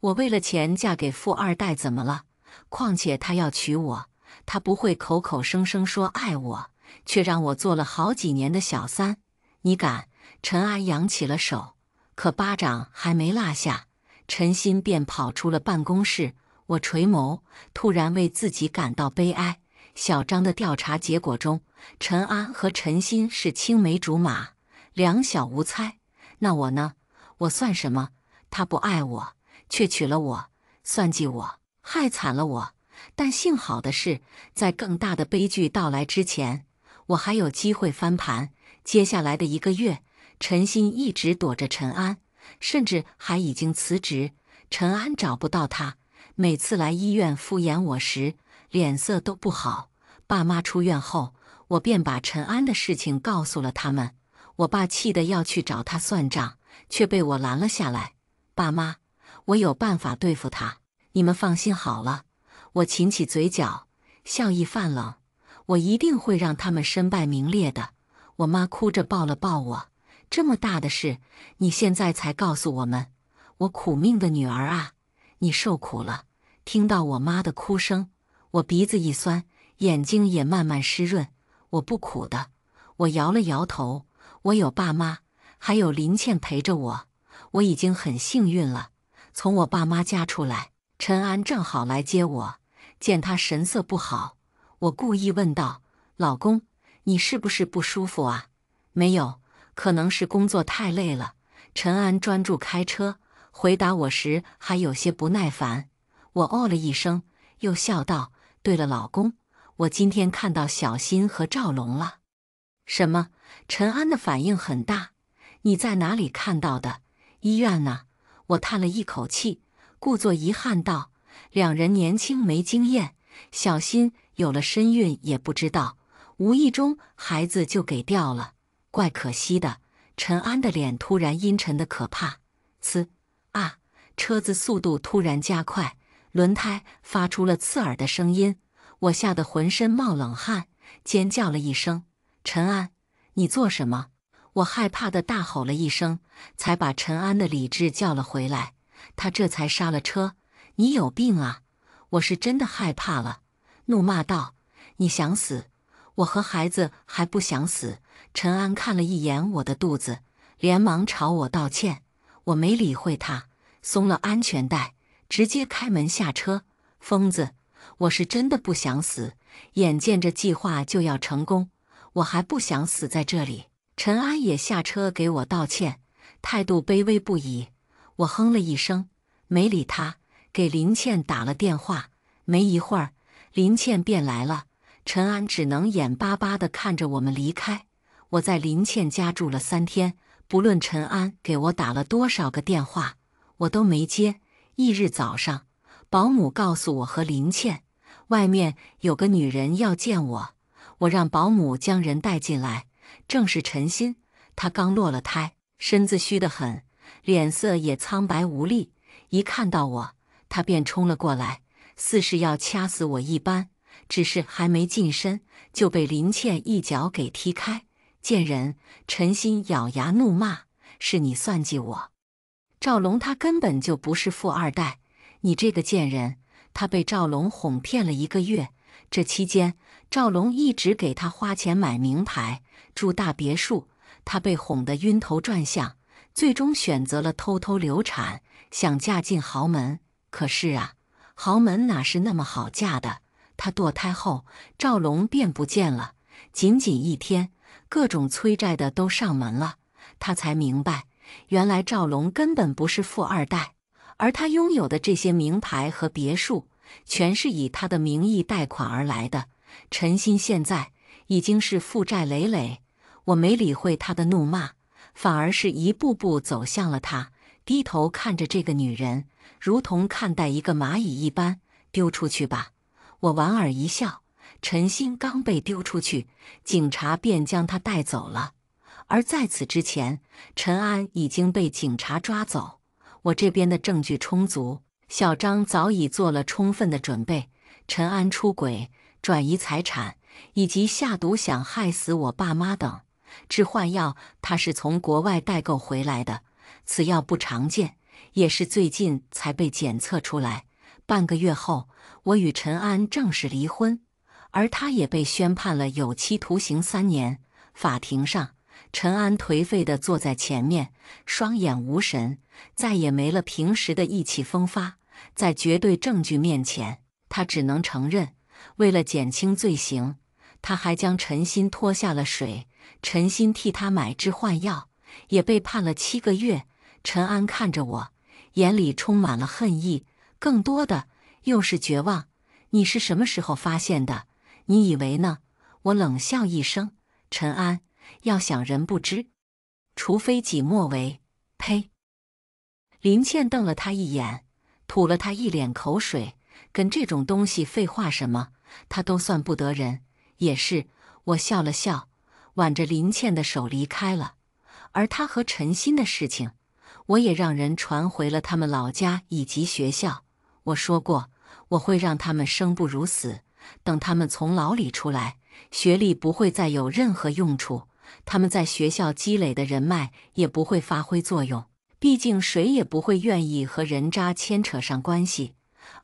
我为了钱嫁给富二代怎么了？况且他要娶我，他不会口口声声说爱我，却让我做了好几年的小三。你敢？陈安扬起了手，可巴掌还没落下，陈欣便跑出了办公室。我垂眸，突然为自己感到悲哀。小张的调查结果中，陈安和陈欣是青梅竹马，两小无猜。那我呢？我算什么？他不爱我，却娶了我，算计我，害惨了我。但幸好的是，在更大的悲剧到来之前，我还有机会翻盘。接下来的一个月，陈欣一直躲着陈安，甚至还已经辞职。陈安找不到他，每次来医院敷衍我时，脸色都不好。爸妈出院后，我便把陈安的事情告诉了他们。我爸气得要去找他算账，却被我拦了下来。爸妈，我有办法对付他，你们放心好了。我噙起嘴角，笑意泛冷，我一定会让他们身败名裂的。我妈哭着抱了抱我，这么大的事，你现在才告诉我们，我苦命的女儿啊，你受苦了。听到我妈的哭声，我鼻子一酸，眼睛也慢慢湿润。我不苦的，我摇了摇头。我有爸妈，还有林倩陪着我，我已经很幸运了。从我爸妈家出来，陈安正好来接我。见他神色不好，我故意问道：“老公，你是不是不舒服啊？”“没有，可能是工作太累了。”陈安专注开车，回答我时还有些不耐烦。我哦了一声，又笑道：“对了，老公，我今天看到小新和赵龙了。”“什么？”陈安的反应很大，你在哪里看到的？医院呢？我叹了一口气，故作遗憾道：“两人年轻没经验，小心有了身孕也不知道，无意中孩子就给掉了，怪可惜的。”陈安的脸突然阴沉得可怕，呲啊！车子速度突然加快，轮胎发出了刺耳的声音，我吓得浑身冒冷汗，尖叫了一声：“陈安！”你做什么？我害怕的大吼了一声，才把陈安的理智叫了回来。他这才刹了车。你有病啊！我是真的害怕了，怒骂道：“你想死？我和孩子还不想死。”陈安看了一眼我的肚子，连忙朝我道歉。我没理会他，松了安全带，直接开门下车。疯子，我是真的不想死。眼见着计划就要成功。我还不想死在这里。陈安也下车给我道歉，态度卑微不已。我哼了一声，没理他，给林倩打了电话。没一会儿，林倩便来了。陈安只能眼巴巴地看着我们离开。我在林倩家住了三天，不论陈安给我打了多少个电话，我都没接。翌日早上，保姆告诉我和林倩，外面有个女人要见我。我让保姆将人带进来，正是陈心。她刚落了胎，身子虚得很，脸色也苍白无力。一看到我，她便冲了过来，似是要掐死我一般。只是还没近身，就被林倩一脚给踢开。贱人！陈心咬牙怒骂：“是你算计我，赵龙他根本就不是富二代。你这个贱人！他被赵龙哄骗了一个月，这期间……”赵龙一直给她花钱买名牌、住大别墅，她被哄得晕头转向，最终选择了偷偷流产，想嫁进豪门。可是啊，豪门哪是那么好嫁的？她堕胎后，赵龙便不见了。仅仅一天，各种催债的都上门了，她才明白，原来赵龙根本不是富二代，而他拥有的这些名牌和别墅，全是以他的名义贷款而来的。陈鑫现在已经是负债累累，我没理会他的怒骂，反而是一步步走向了他，低头看着这个女人，如同看待一个蚂蚁一般。丢出去吧！我莞尔一笑。陈鑫刚被丢出去，警察便将他带走了。而在此之前，陈安已经被警察抓走。我这边的证据充足，小张早已做了充分的准备。陈安出轨。转移财产以及下毒想害死我爸妈等，致幻药他是从国外代购回来的，此药不常见，也是最近才被检测出来。半个月后，我与陈安正式离婚，而他也被宣判了有期徒刑三年。法庭上，陈安颓废地坐在前面，双眼无神，再也没了平时的意气风发。在绝对证据面前，他只能承认。为了减轻罪行，他还将陈鑫拖下了水。陈鑫替他买支换药，也被判了七个月。陈安看着我，眼里充满了恨意，更多的又是绝望。你是什么时候发现的？你以为呢？我冷笑一声：“陈安，要想人不知，除非己莫为。”呸！林倩瞪了他一眼，吐了他一脸口水。跟这种东西废话什么？他都算不得人，也是。我笑了笑，挽着林倩的手离开了。而他和陈鑫的事情，我也让人传回了他们老家以及学校。我说过，我会让他们生不如死。等他们从牢里出来，学历不会再有任何用处，他们在学校积累的人脉也不会发挥作用。毕竟，谁也不会愿意和人渣牵扯上关系。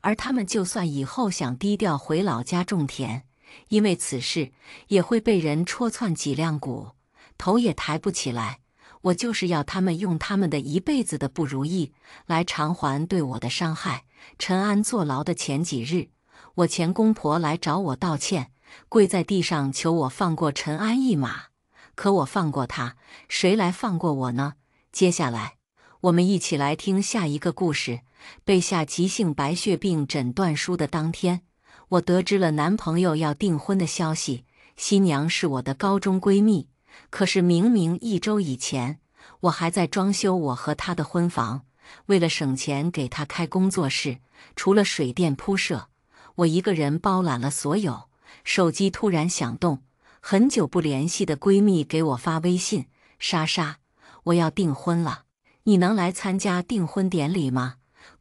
而他们就算以后想低调回老家种田，因为此事也会被人戳窜脊梁骨，头也抬不起来。我就是要他们用他们的一辈子的不如意来偿还对我的伤害。陈安坐牢的前几日，我前公婆来找我道歉，跪在地上求我放过陈安一马。可我放过他，谁来放过我呢？接下来，我们一起来听下一个故事。被下急性白血病诊断书的当天，我得知了男朋友要订婚的消息。新娘是我的高中闺蜜，可是明明一周以前，我还在装修我和她的婚房。为了省钱，给她开工作室，除了水电铺设，我一个人包揽了所有。手机突然响动，很久不联系的闺蜜给我发微信：“莎莎，我要订婚了，你能来参加订婚典礼吗？”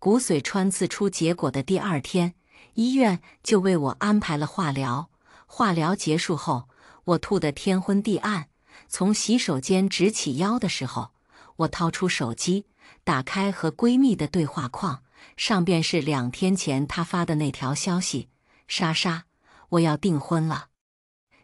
骨髓穿刺出结果的第二天，医院就为我安排了化疗。化疗结束后，我吐得天昏地暗。从洗手间直起腰的时候，我掏出手机，打开和闺蜜的对话框，上边是两天前她发的那条消息：“莎莎，我要订婚了，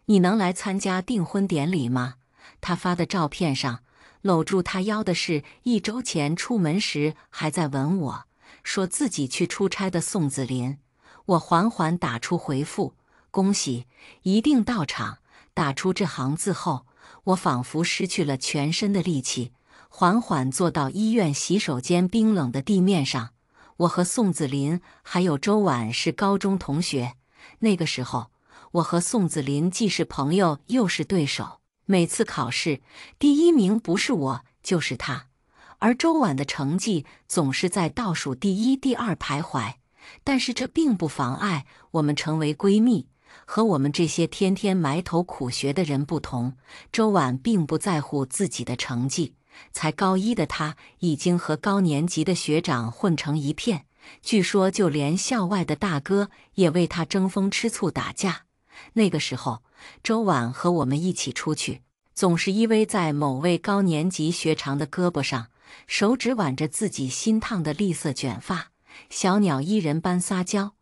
你能来参加订婚典礼吗？”她发的照片上，搂住她腰的是一周前出门时还在吻我。说自己去出差的宋子林，我缓缓打出回复：“恭喜，一定到场。”打出这行字后，我仿佛失去了全身的力气，缓缓坐到医院洗手间冰冷的地面上。我和宋子林还有周婉是高中同学，那个时候，我和宋子林既是朋友又是对手，每次考试第一名不是我就是他。而周婉的成绩总是在倒数第一、第二徘徊，但是这并不妨碍我们成为闺蜜。和我们这些天天埋头苦学的人不同，周婉并不在乎自己的成绩。才高一的她已经和高年级的学长混成一片，据说就连校外的大哥也为她争风吃醋打架。那个时候，周婉和我们一起出去，总是依偎在某位高年级学长的胳膊上。手指挽着自己心烫的栗色卷发，小鸟依人般撒娇。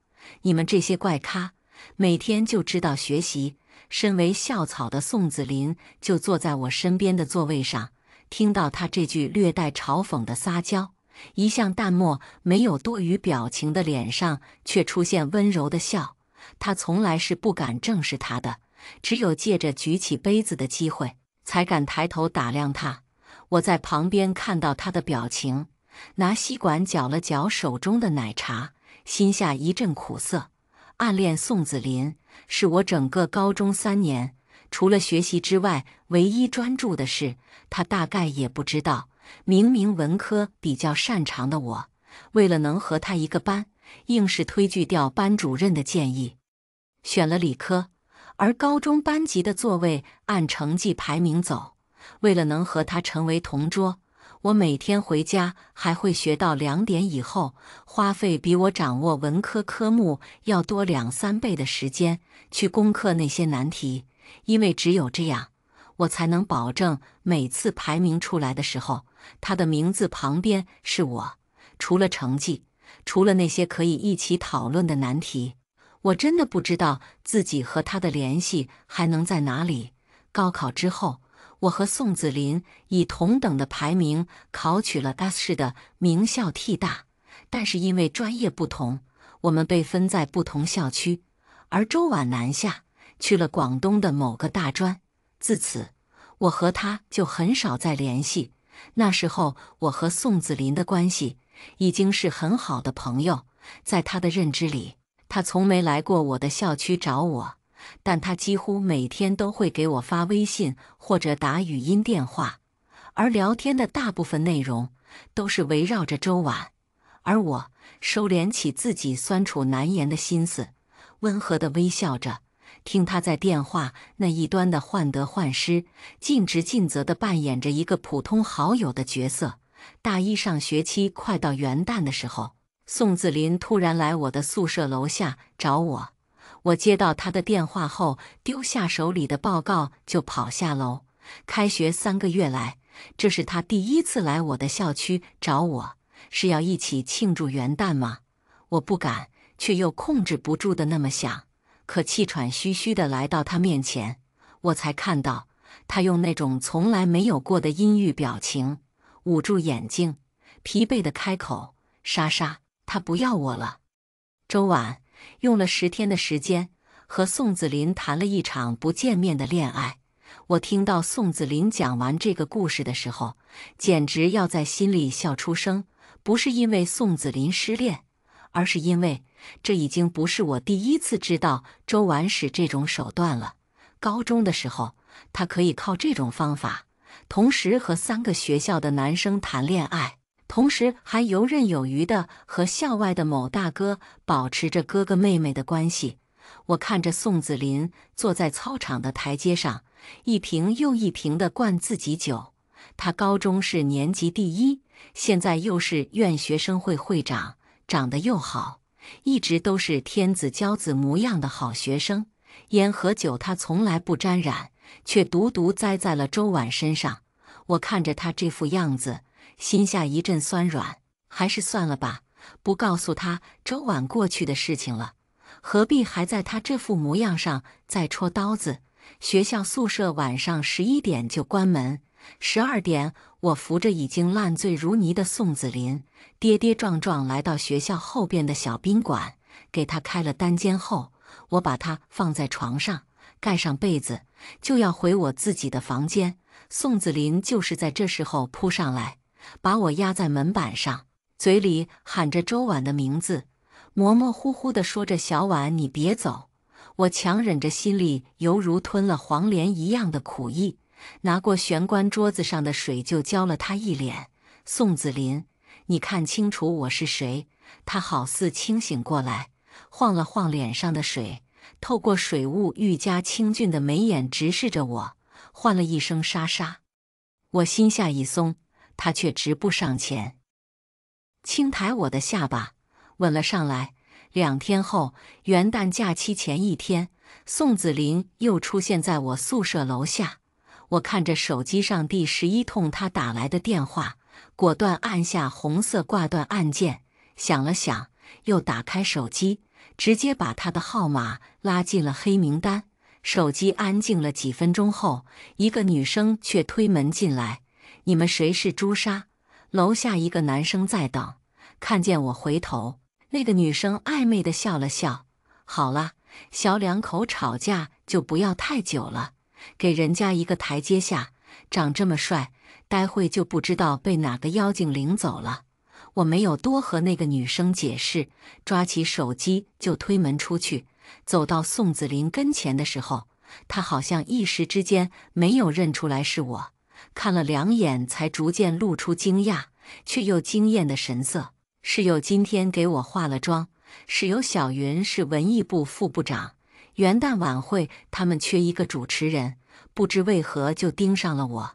你们这些怪咖，每天就知道学习。身为校草的宋子林就坐在我身边的座位上，听到他这句略带嘲讽的撒娇，一向淡漠、没有多余表情的脸上却出现温柔的笑。他从来是不敢正视他的，只有借着举起杯子的机会，才敢抬头打量他。我在旁边看到他的表情，拿吸管搅了搅手中的奶茶，心下一阵苦涩。暗恋宋子林是我整个高中三年除了学习之外唯一专注的事。他大概也不知道，明明文科比较擅长的我，为了能和他一个班，硬是推拒掉班主任的建议，选了理科。而高中班级的座位按成绩排名走。为了能和他成为同桌，我每天回家还会学到两点以后，花费比我掌握文科科目要多两三倍的时间去攻克那些难题。因为只有这样，我才能保证每次排名出来的时候，他的名字旁边是我。除了成绩，除了那些可以一起讨论的难题，我真的不知道自己和他的联系还能在哪里。高考之后。我和宋子林以同等的排名考取了 S 市的名校 T 大，但是因为专业不同，我们被分在不同校区。而周婉南下去了广东的某个大专。自此，我和他就很少再联系。那时候，我和宋子林的关系已经是很好的朋友，在他的认知里，他从没来过我的校区找我。但他几乎每天都会给我发微信或者打语音电话，而聊天的大部分内容都是围绕着周婉。而我收敛起自己酸楚难言的心思，温和地微笑着，听他在电话那一端的患得患失，尽职尽责地扮演着一个普通好友的角色。大一上学期快到元旦的时候，宋子林突然来我的宿舍楼下找我。我接到他的电话后，丢下手里的报告，就跑下楼。开学三个月来，这是他第一次来我的校区找我，是要一起庆祝元旦吗？我不敢，却又控制不住的那么想。可气喘吁吁的来到他面前，我才看到他用那种从来没有过的阴郁表情，捂住眼睛，疲惫的开口：“莎莎，他不要我了。”周婉。用了十天的时间，和宋子林谈了一场不见面的恋爱。我听到宋子林讲完这个故事的时候，简直要在心里笑出声。不是因为宋子林失恋，而是因为这已经不是我第一次知道周婉使这种手段了。高中的时候，他可以靠这种方法同时和三个学校的男生谈恋爱。同时还游刃有余地和校外的某大哥保持着哥哥妹妹的关系。我看着宋子林坐在操场的台阶上，一瓶又一瓶地灌自己酒。他高中是年级第一，现在又是院学生会会长，长得又好，一直都是天子骄子模样的好学生。烟和酒他从来不沾染，却独独栽在了周婉身上。我看着他这副样子。心下一阵酸软，还是算了吧，不告诉他周晚过去的事情了，何必还在他这副模样上再戳刀子？学校宿舍晚上十一点就关门，十二点我扶着已经烂醉如泥的宋子林，跌跌撞撞来到学校后边的小宾馆，给他开了单间后，我把他放在床上，盖上被子，就要回我自己的房间，宋子林就是在这时候扑上来。把我压在门板上，嘴里喊着周婉的名字，模模糊糊地说着：“小婉，你别走。”我强忍着心里犹如吞了黄连一样的苦意，拿过玄关桌子上的水就浇了他一脸。“宋子林，你看清楚我是谁！”他好似清醒过来，晃了晃脸上的水，透过水雾愈加清俊的眉眼直视着我，唤了一声“莎莎”，我心下一松。他却直步上前，轻抬我的下巴，吻了上来。两天后，元旦假期前一天，宋子林又出现在我宿舍楼下。我看着手机上第十一通他打来的电话，果断按下红色挂断按键。想了想，又打开手机，直接把他的号码拉进了黑名单。手机安静了几分钟后，一个女生却推门进来。你们谁是朱砂？楼下一个男生在等，看见我回头，那个女生暧昧地笑了笑。好了，小两口吵架就不要太久了，给人家一个台阶下。长这么帅，待会就不知道被哪个妖精领走了。我没有多和那个女生解释，抓起手机就推门出去。走到宋子林跟前的时候，他好像一时之间没有认出来是我。看了两眼，才逐渐露出惊讶却又惊艳的神色。室友今天给我化了妆，室友小云是文艺部副部长，元旦晚会他们缺一个主持人，不知为何就盯上了我。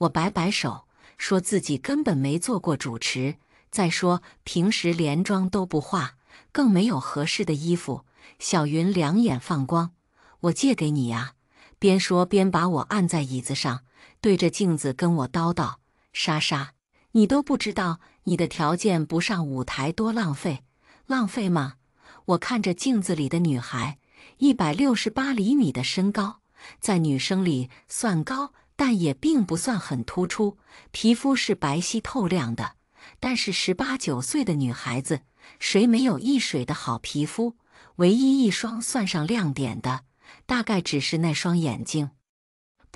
我摆摆手，说自己根本没做过主持，再说平时连妆都不化，更没有合适的衣服。小云两眼放光，我借给你呀！边说边把我按在椅子上。对着镜子跟我叨叨：“莎莎，你都不知道你的条件不上舞台多浪费，浪费吗？”我看着镜子里的女孩，一百六十八厘米的身高，在女生里算高，但也并不算很突出。皮肤是白皙透亮的，但是十八九岁的女孩子，谁没有一水的好皮肤？唯一一双算上亮点的，大概只是那双眼睛。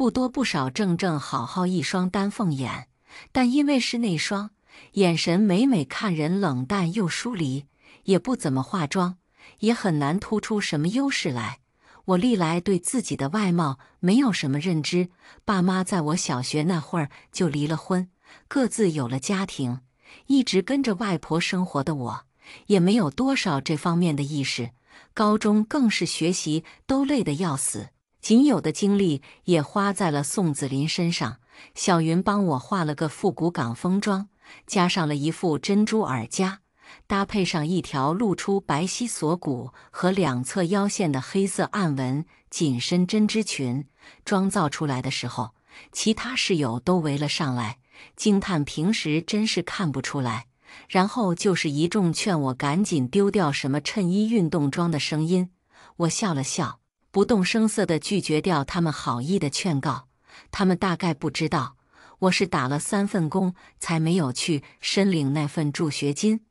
不多不少，正正好好一双丹凤眼，但因为是那双，眼神每每看人冷淡又疏离，也不怎么化妆，也很难突出什么优势来。我历来对自己的外貌没有什么认知，爸妈在我小学那会儿就离了婚，各自有了家庭，一直跟着外婆生活的我，也没有多少这方面的意识。高中更是学习都累得要死。仅有的精力也花在了宋子林身上。小云帮我画了个复古港风妆，加上了一副珍珠耳夹，搭配上一条露出白皙锁骨和两侧腰线的黑色暗纹紧身针织裙。妆造出来的时候，其他室友都围了上来，惊叹平时真是看不出来。然后就是一众劝我赶紧丢掉什么衬衣运动装的声音。我笑了笑。不动声色地拒绝掉他们好意的劝告，他们大概不知道我是打了三份工才没有去申领那份助学金。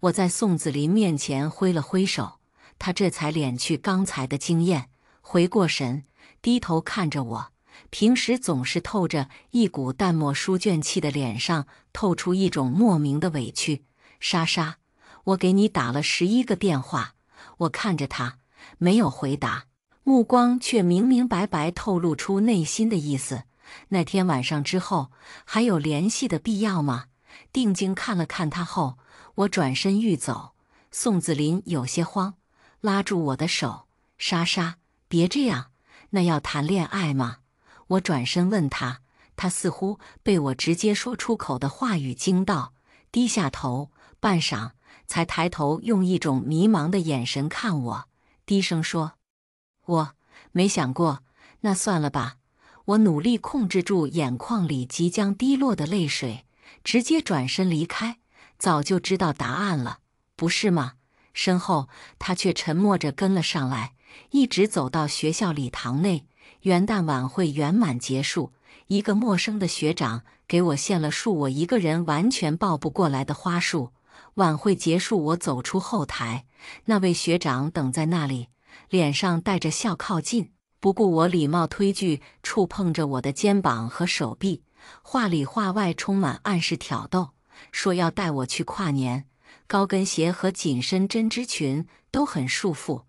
我在宋子林面前挥了挥手，他这才敛去刚才的惊艳，回过神，低头看着我。平时总是透着一股淡漠书卷气的脸上，透出一种莫名的委屈。莎莎，我给你打了十一个电话，我看着他，没有回答。目光却明明白白透露出内心的意思。那天晚上之后，还有联系的必要吗？定睛看了看他后，我转身欲走。宋子林有些慌，拉住我的手：“莎莎，别这样，那要谈恋爱吗？”我转身问他，他似乎被我直接说出口的话语惊到，低下头，半晌才抬头，用一种迷茫的眼神看我，低声说。我没想过，那算了吧。我努力控制住眼眶里即将滴落的泪水，直接转身离开。早就知道答案了，不是吗？身后他却沉默着跟了上来，一直走到学校礼堂内。元旦晚会圆满结束，一个陌生的学长给我献了束我一个人完全抱不过来的花束。晚会结束，我走出后台，那位学长等在那里。脸上带着笑靠近，不顾我礼貌推拒，触碰着我的肩膀和手臂，话里话外充满暗示挑逗，说要带我去跨年。高跟鞋和紧身针织裙都很束缚，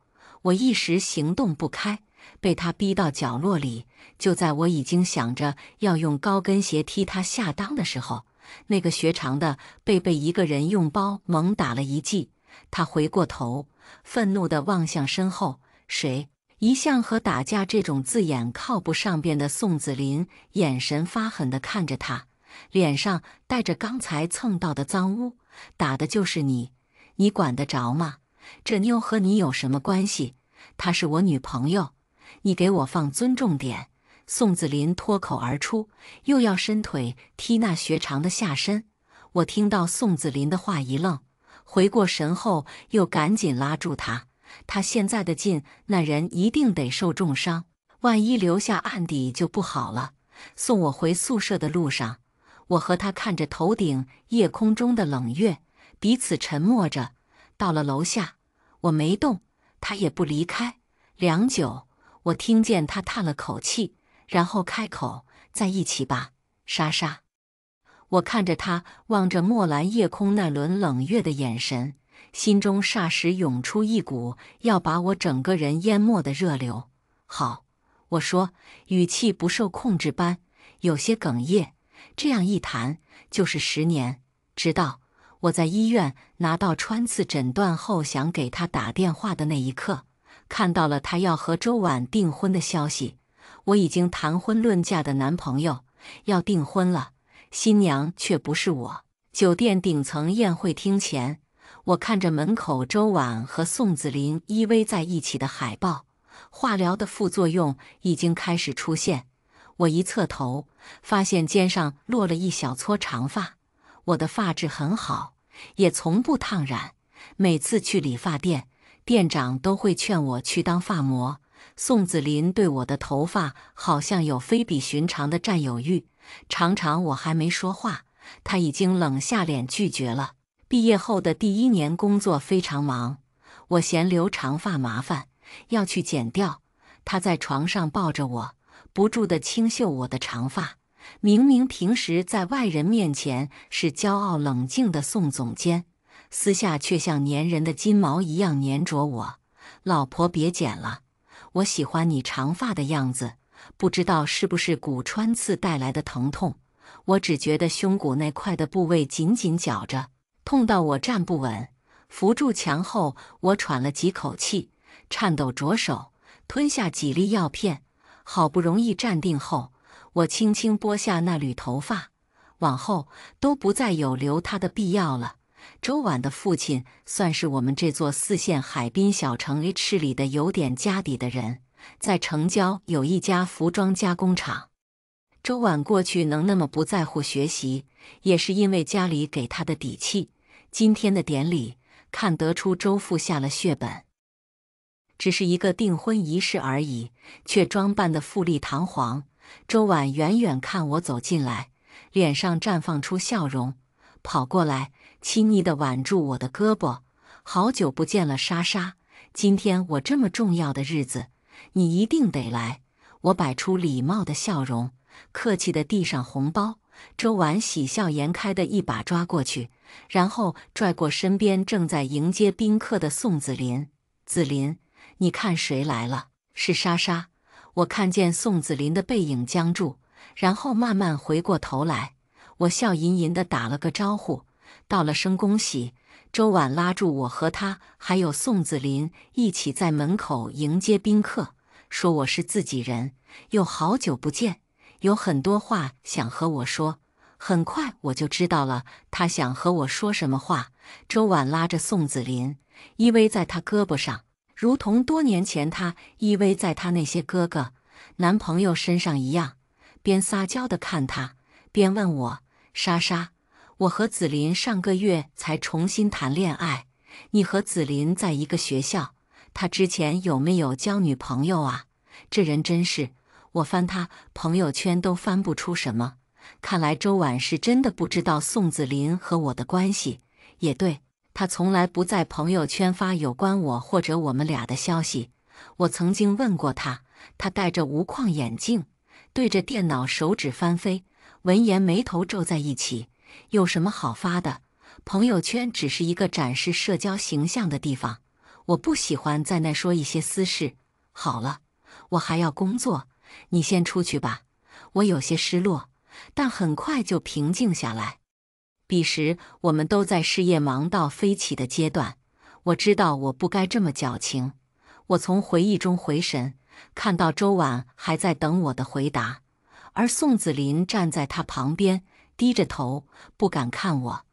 我一时行动不开，被他逼到角落里。就在我已经想着要用高跟鞋踢他下裆的时候，那个学长的贝贝一个人用包猛打了一记，他回过头。愤怒地望向身后，谁一向和打架这种字眼靠不上边的宋子林，眼神发狠地看着他，脸上带着刚才蹭到的脏污。打的就是你，你管得着吗？这妞和你有什么关系？她是我女朋友，你给我放尊重点！宋子林脱口而出，又要伸腿踢那学长的下身。我听到宋子林的话一愣。回过神后，又赶紧拉住他。他现在的劲，那人一定得受重伤，万一留下案底就不好了。送我回宿舍的路上，我和他看着头顶夜空中的冷月，彼此沉默着。到了楼下，我没动，他也不离开。良久，我听见他叹了口气，然后开口：“在一起吧，莎莎。”我看着他望着墨蓝夜空那轮冷月的眼神，心中霎时涌出一股要把我整个人淹没的热流。好，我说，语气不受控制般，有些哽咽。这样一谈就是十年，直到我在医院拿到穿刺诊断后，想给他打电话的那一刻，看到了他要和周婉订婚的消息。我已经谈婚论嫁的男朋友要订婚了。新娘却不是我。酒店顶层宴会厅前，我看着门口周婉和宋子林依偎在一起的海报。化疗的副作用已经开始出现。我一侧头，发现肩上落了一小撮长发。我的发质很好，也从不烫染。每次去理发店，店长都会劝我去当发膜。宋子林对我的头发好像有非比寻常的占有欲。常常我还没说话，他已经冷下脸拒绝了。毕业后的第一年工作非常忙，我嫌留长发麻烦，要去剪掉。他在床上抱着我，不住地轻嗅我的长发。明明平时在外人面前是骄傲冷静的宋总监，私下却像粘人的金毛一样粘着我。老婆，别剪了，我喜欢你长发的样子。不知道是不是骨穿刺带来的疼痛，我只觉得胸骨那块的部位紧紧绞着，痛到我站不稳。扶住墙后，我喘了几口气，颤抖着手吞下几粒药片。好不容易站定后，我轻轻拨下那缕头发，往后都不再有留它的必要了。周婉的父亲算是我们这座四线海滨小城 H 市里的有点家底的人。在城郊有一家服装加工厂。周婉过去能那么不在乎学习，也是因为家里给他的底气。今天的典礼看得出周父下了血本，只是一个订婚仪式而已，却装扮得富丽堂皇。周婉远远看我走进来，脸上绽放出笑容，跑过来亲昵地挽住我的胳膊：“好久不见了，莎莎，今天我这么重要的日子。”你一定得来！我摆出礼貌的笑容，客气的递上红包。周婉喜笑颜开的一把抓过去，然后拽过身边正在迎接宾客的宋子林。子林，你看谁来了？是莎莎。我看见宋子林的背影僵住，然后慢慢回过头来，我笑吟吟地打了个招呼，道了声恭喜。周婉拉住我和他，还有宋子林一起在门口迎接宾客，说我是自己人，又好久不见，有很多话想和我说。很快我就知道了他想和我说什么话。周婉拉着宋子林依偎在他胳膊上，如同多年前他依偎在他那些哥哥、男朋友身上一样，边撒娇的看他，边问我莎莎。我和子林上个月才重新谈恋爱。你和子林在一个学校，他之前有没有交女朋友啊？这人真是，我翻他朋友圈都翻不出什么。看来周婉是真的不知道宋子林和我的关系。也对，他从来不在朋友圈发有关我或者我们俩的消息。我曾经问过他，他戴着无框眼镜，对着电脑手指翻飞，闻言眉头皱在一起。有什么好发的？朋友圈只是一个展示社交形象的地方，我不喜欢在那说一些私事。好了，我还要工作，你先出去吧。我有些失落，但很快就平静下来。彼时，我们都在事业忙到飞起的阶段。我知道我不该这么矫情。我从回忆中回神，看到周婉还在等我的回答，而宋子林站在他旁边。低着头，不敢看我，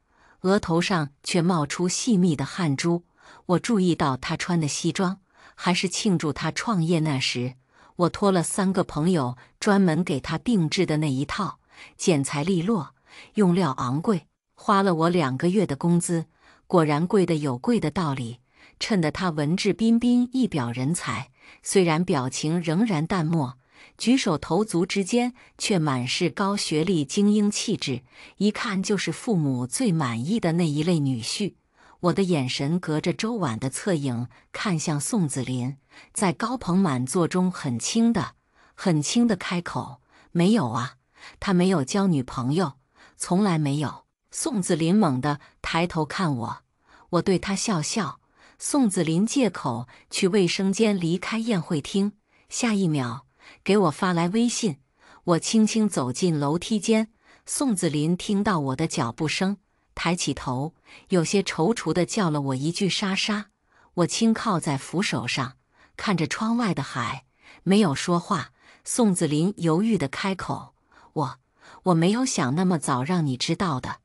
额头上却冒出细密的汗珠。我注意到他穿的西装还是庆祝他创业那时，我托了三个朋友专门给他定制的那一套，剪裁利落，用料昂贵，花了我两个月的工资。果然贵的有贵的道理，衬得他文质彬彬，一表人才。虽然表情仍然淡漠。举手投足之间却满是高学历精英气质，一看就是父母最满意的那一类女婿。我的眼神隔着周婉的侧影看向宋子林，在高朋满座中很轻的、很轻的开口：“没有啊，他没有交女朋友，从来没有。”宋子林猛地抬头看我，我对他笑笑。宋子林借口去卫生间离开宴会厅，下一秒。给我发来微信，我轻轻走进楼梯间。宋子林听到我的脚步声，抬起头，有些踌躇地叫了我一句“莎莎”。我轻靠在扶手上，看着窗外的海，没有说话。宋子林犹豫地开口：“我，我没有想那么早让你知道的。”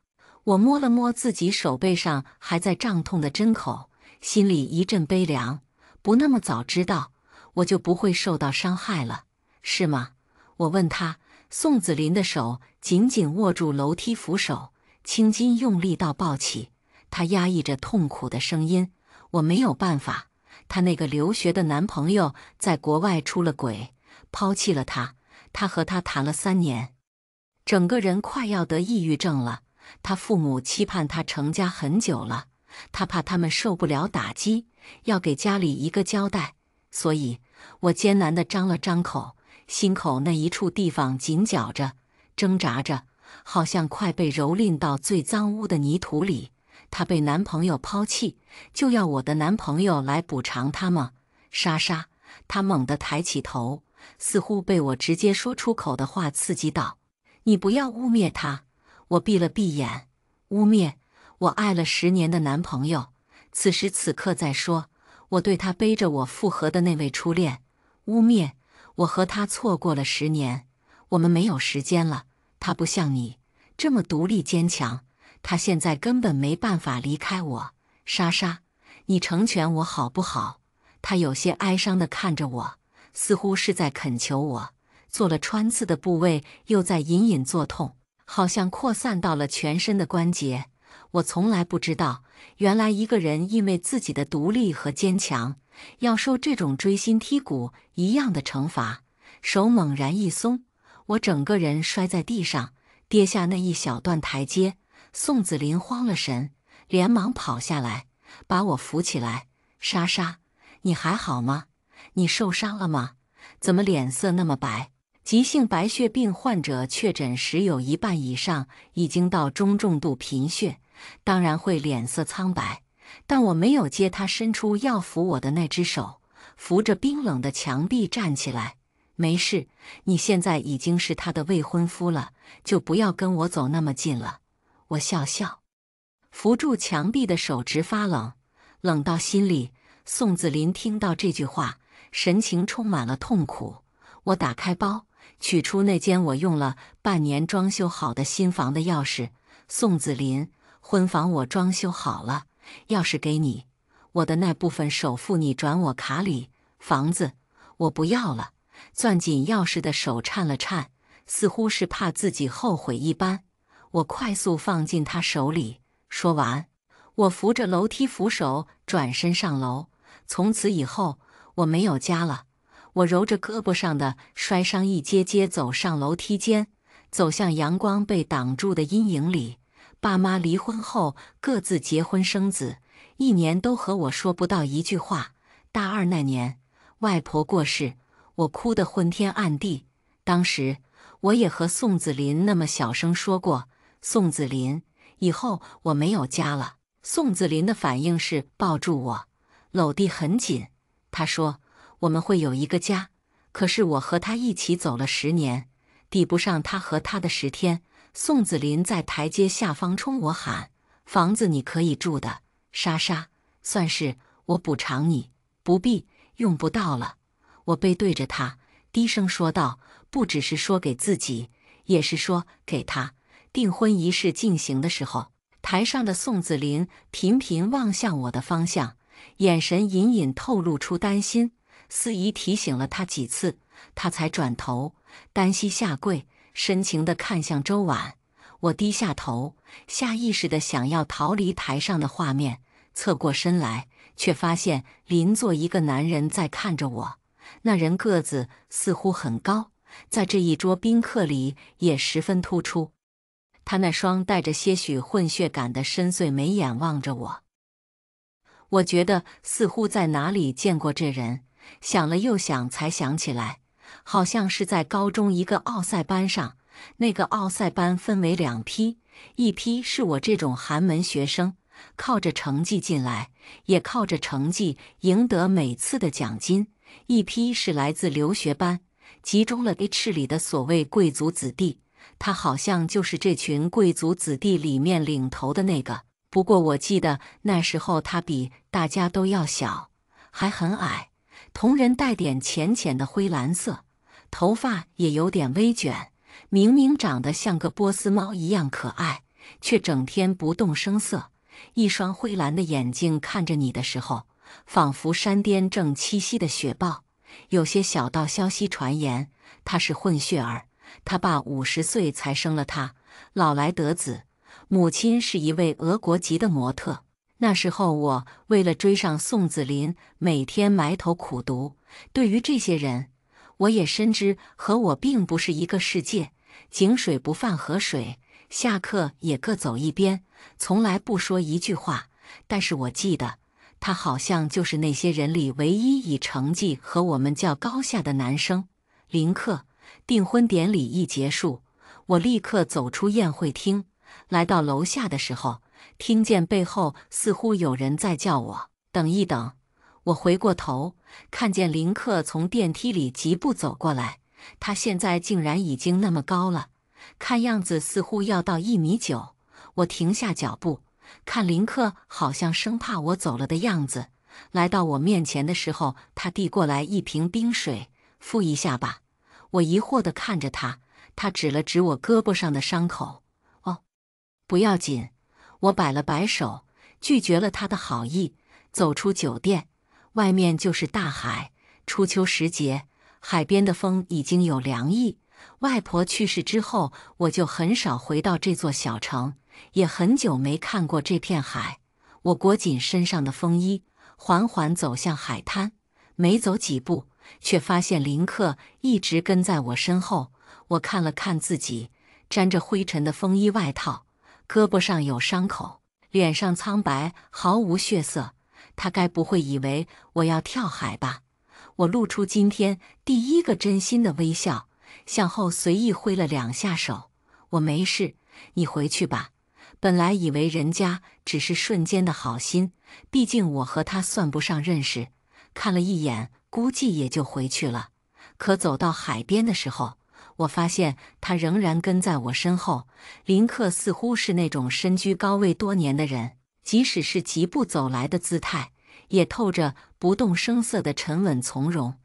我摸了摸自己手背上还在胀痛的针口，心里一阵悲凉。不那么早知道，我就不会受到伤害了。是吗？我问他。宋子林的手紧紧握住楼梯扶手，青筋用力到抱起。他压抑着痛苦的声音：“我没有办法。她那个留学的男朋友在国外出了轨，抛弃了她。她和他谈了三年，整个人快要得抑郁症了。她父母期盼她成家很久了，她怕他们受不了打击，要给家里一个交代。所以，我艰难地张了张口。”心口那一处地方紧绞着，挣扎着，好像快被蹂躏到最脏污的泥土里。她被男朋友抛弃，就要我的男朋友来补偿她吗？莎莎，她猛地抬起头，似乎被我直接说出口的话刺激到。你不要污蔑他！我闭了闭眼，污蔑我爱了十年的男朋友，此时此刻在说我对他背着我复合的那位初恋，污蔑。我和他错过了十年，我们没有时间了。他不像你这么独立坚强，他现在根本没办法离开我。莎莎，你成全我好不好？他有些哀伤地看着我，似乎是在恳求我。做了穿刺的部位又在隐隐作痛，好像扩散到了全身的关节。我从来不知道，原来一个人因为自己的独立和坚强。要受这种锥心剔骨一样的惩罚，手猛然一松，我整个人摔在地上，跌下那一小段台阶。宋子林慌了神，连忙跑下来把我扶起来：“莎莎，你还好吗？你受伤了吗？怎么脸色那么白？急性白血病患者确诊时有一半以上已经到中重度贫血，当然会脸色苍白。”但我没有接他伸出要扶我的那只手，扶着冰冷的墙壁站起来。没事，你现在已经是他的未婚夫了，就不要跟我走那么近了。我笑笑，扶住墙壁的手直发冷，冷到心里。宋子林听到这句话，神情充满了痛苦。我打开包，取出那间我用了半年装修好的新房的钥匙。宋子林，婚房我装修好了。钥匙给你，我的那部分首付你转我卡里。房子我不要了。攥紧钥匙的手颤了颤，似乎是怕自己后悔一般。我快速放进他手里。说完，我扶着楼梯扶手转身上楼。从此以后，我没有家了。我揉着胳膊上的摔伤，一阶阶走上楼梯间，走向阳光被挡住的阴影里。爸妈离婚后各自结婚生子，一年都和我说不到一句话。大二那年，外婆过世，我哭得昏天暗地。当时我也和宋子林那么小声说过：“宋子林，以后我没有家了。”宋子林的反应是抱住我，搂地很紧。他说：“我们会有一个家。”可是我和他一起走了十年，抵不上他和他的十天。宋子林在台阶下方冲我喊：“房子你可以住的，莎莎，算是我补偿你。不必，用不到了。”我背对着他，低声说道：“不只是说给自己，也是说给他。”订婚仪式进行的时候，台上的宋子林频频望向我的方向，眼神隐隐透露出担心。司仪提醒了他几次，他才转头，单膝下跪。深情地看向周婉。我低下头，下意识地想要逃离台上的画面，侧过身来，却发现邻座一个男人在看着我。那人个子似乎很高，在这一桌宾客里也十分突出。他那双带着些许混血感的深邃眉眼望着我，我觉得似乎在哪里见过这人，想了又想，才想起来。好像是在高中一个奥赛班上，那个奥赛班分为两批，一批是我这种寒门学生，靠着成绩进来，也靠着成绩赢得每次的奖金；一批是来自留学班，集中了 H 里的所谓贵族子弟。他好像就是这群贵族子弟里面领头的那个。不过我记得那时候他比大家都要小，还很矮，瞳仁带点浅浅的灰蓝色。头发也有点微卷，明明长得像个波斯猫一样可爱，却整天不动声色。一双灰蓝的眼睛看着你的时候，仿佛山巅正栖息的雪豹。有些小道消息传言他是混血儿，他爸五十岁才生了他，老来得子。母亲是一位俄国籍的模特。那时候我为了追上宋子林，每天埋头苦读。对于这些人。我也深知和我并不是一个世界，井水不犯河水，下课也各走一边，从来不说一句话。但是我记得，他好像就是那些人里唯一以成绩和我们较高下的男生林克。订婚典礼一结束，我立刻走出宴会厅，来到楼下的时候，听见背后似乎有人在叫我：“等一等。”我回过头，看见林克从电梯里疾步走过来。他现在竟然已经那么高了，看样子似乎要到一米九。我停下脚步，看林克好像生怕我走了的样子。来到我面前的时候，他递过来一瓶冰水：“敷一下吧。”我疑惑地看着他，他指了指我胳膊上的伤口：“哦，不要紧。”我摆了摆手，拒绝了他的好意，走出酒店。外面就是大海。初秋时节，海边的风已经有凉意。外婆去世之后，我就很少回到这座小城，也很久没看过这片海。我裹紧身上的风衣，缓缓走向海滩。没走几步，却发现林克一直跟在我身后。我看了看自己沾着灰尘的风衣外套，胳膊上有伤口，脸上苍白，毫无血色。他该不会以为我要跳海吧？我露出今天第一个真心的微笑，向后随意挥了两下手。我没事，你回去吧。本来以为人家只是瞬间的好心，毕竟我和他算不上认识。看了一眼，估计也就回去了。可走到海边的时候，我发现他仍然跟在我身后。林克似乎是那种身居高位多年的人。即使是疾步走来的姿态，也透着不动声色的沉稳从容。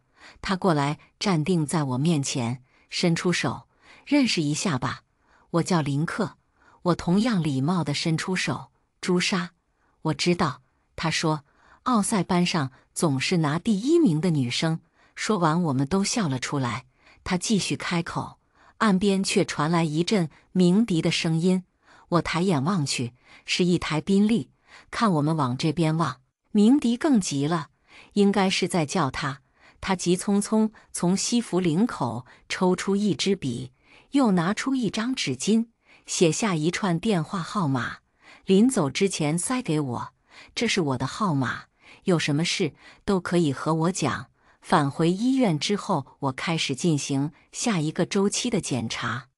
他过来站定在我面前，伸出手：“认识一下吧，我叫林克。”我同样礼貌地伸出手：“朱砂。”我知道，他说：“奥赛班上总是拿第一名的女生。”说完，我们都笑了出来。他继续开口，岸边却传来一阵鸣笛的声音。我抬眼望去，是一台宾利。看我们往这边望，鸣笛更急了，应该是在叫他。他急匆匆从西服领口抽出一支笔，又拿出一张纸巾，写下一串电话号码，临走之前塞给我：“这是我的号码，有什么事都可以和我讲。”返回医院之后，我开始进行下一个周期的检查、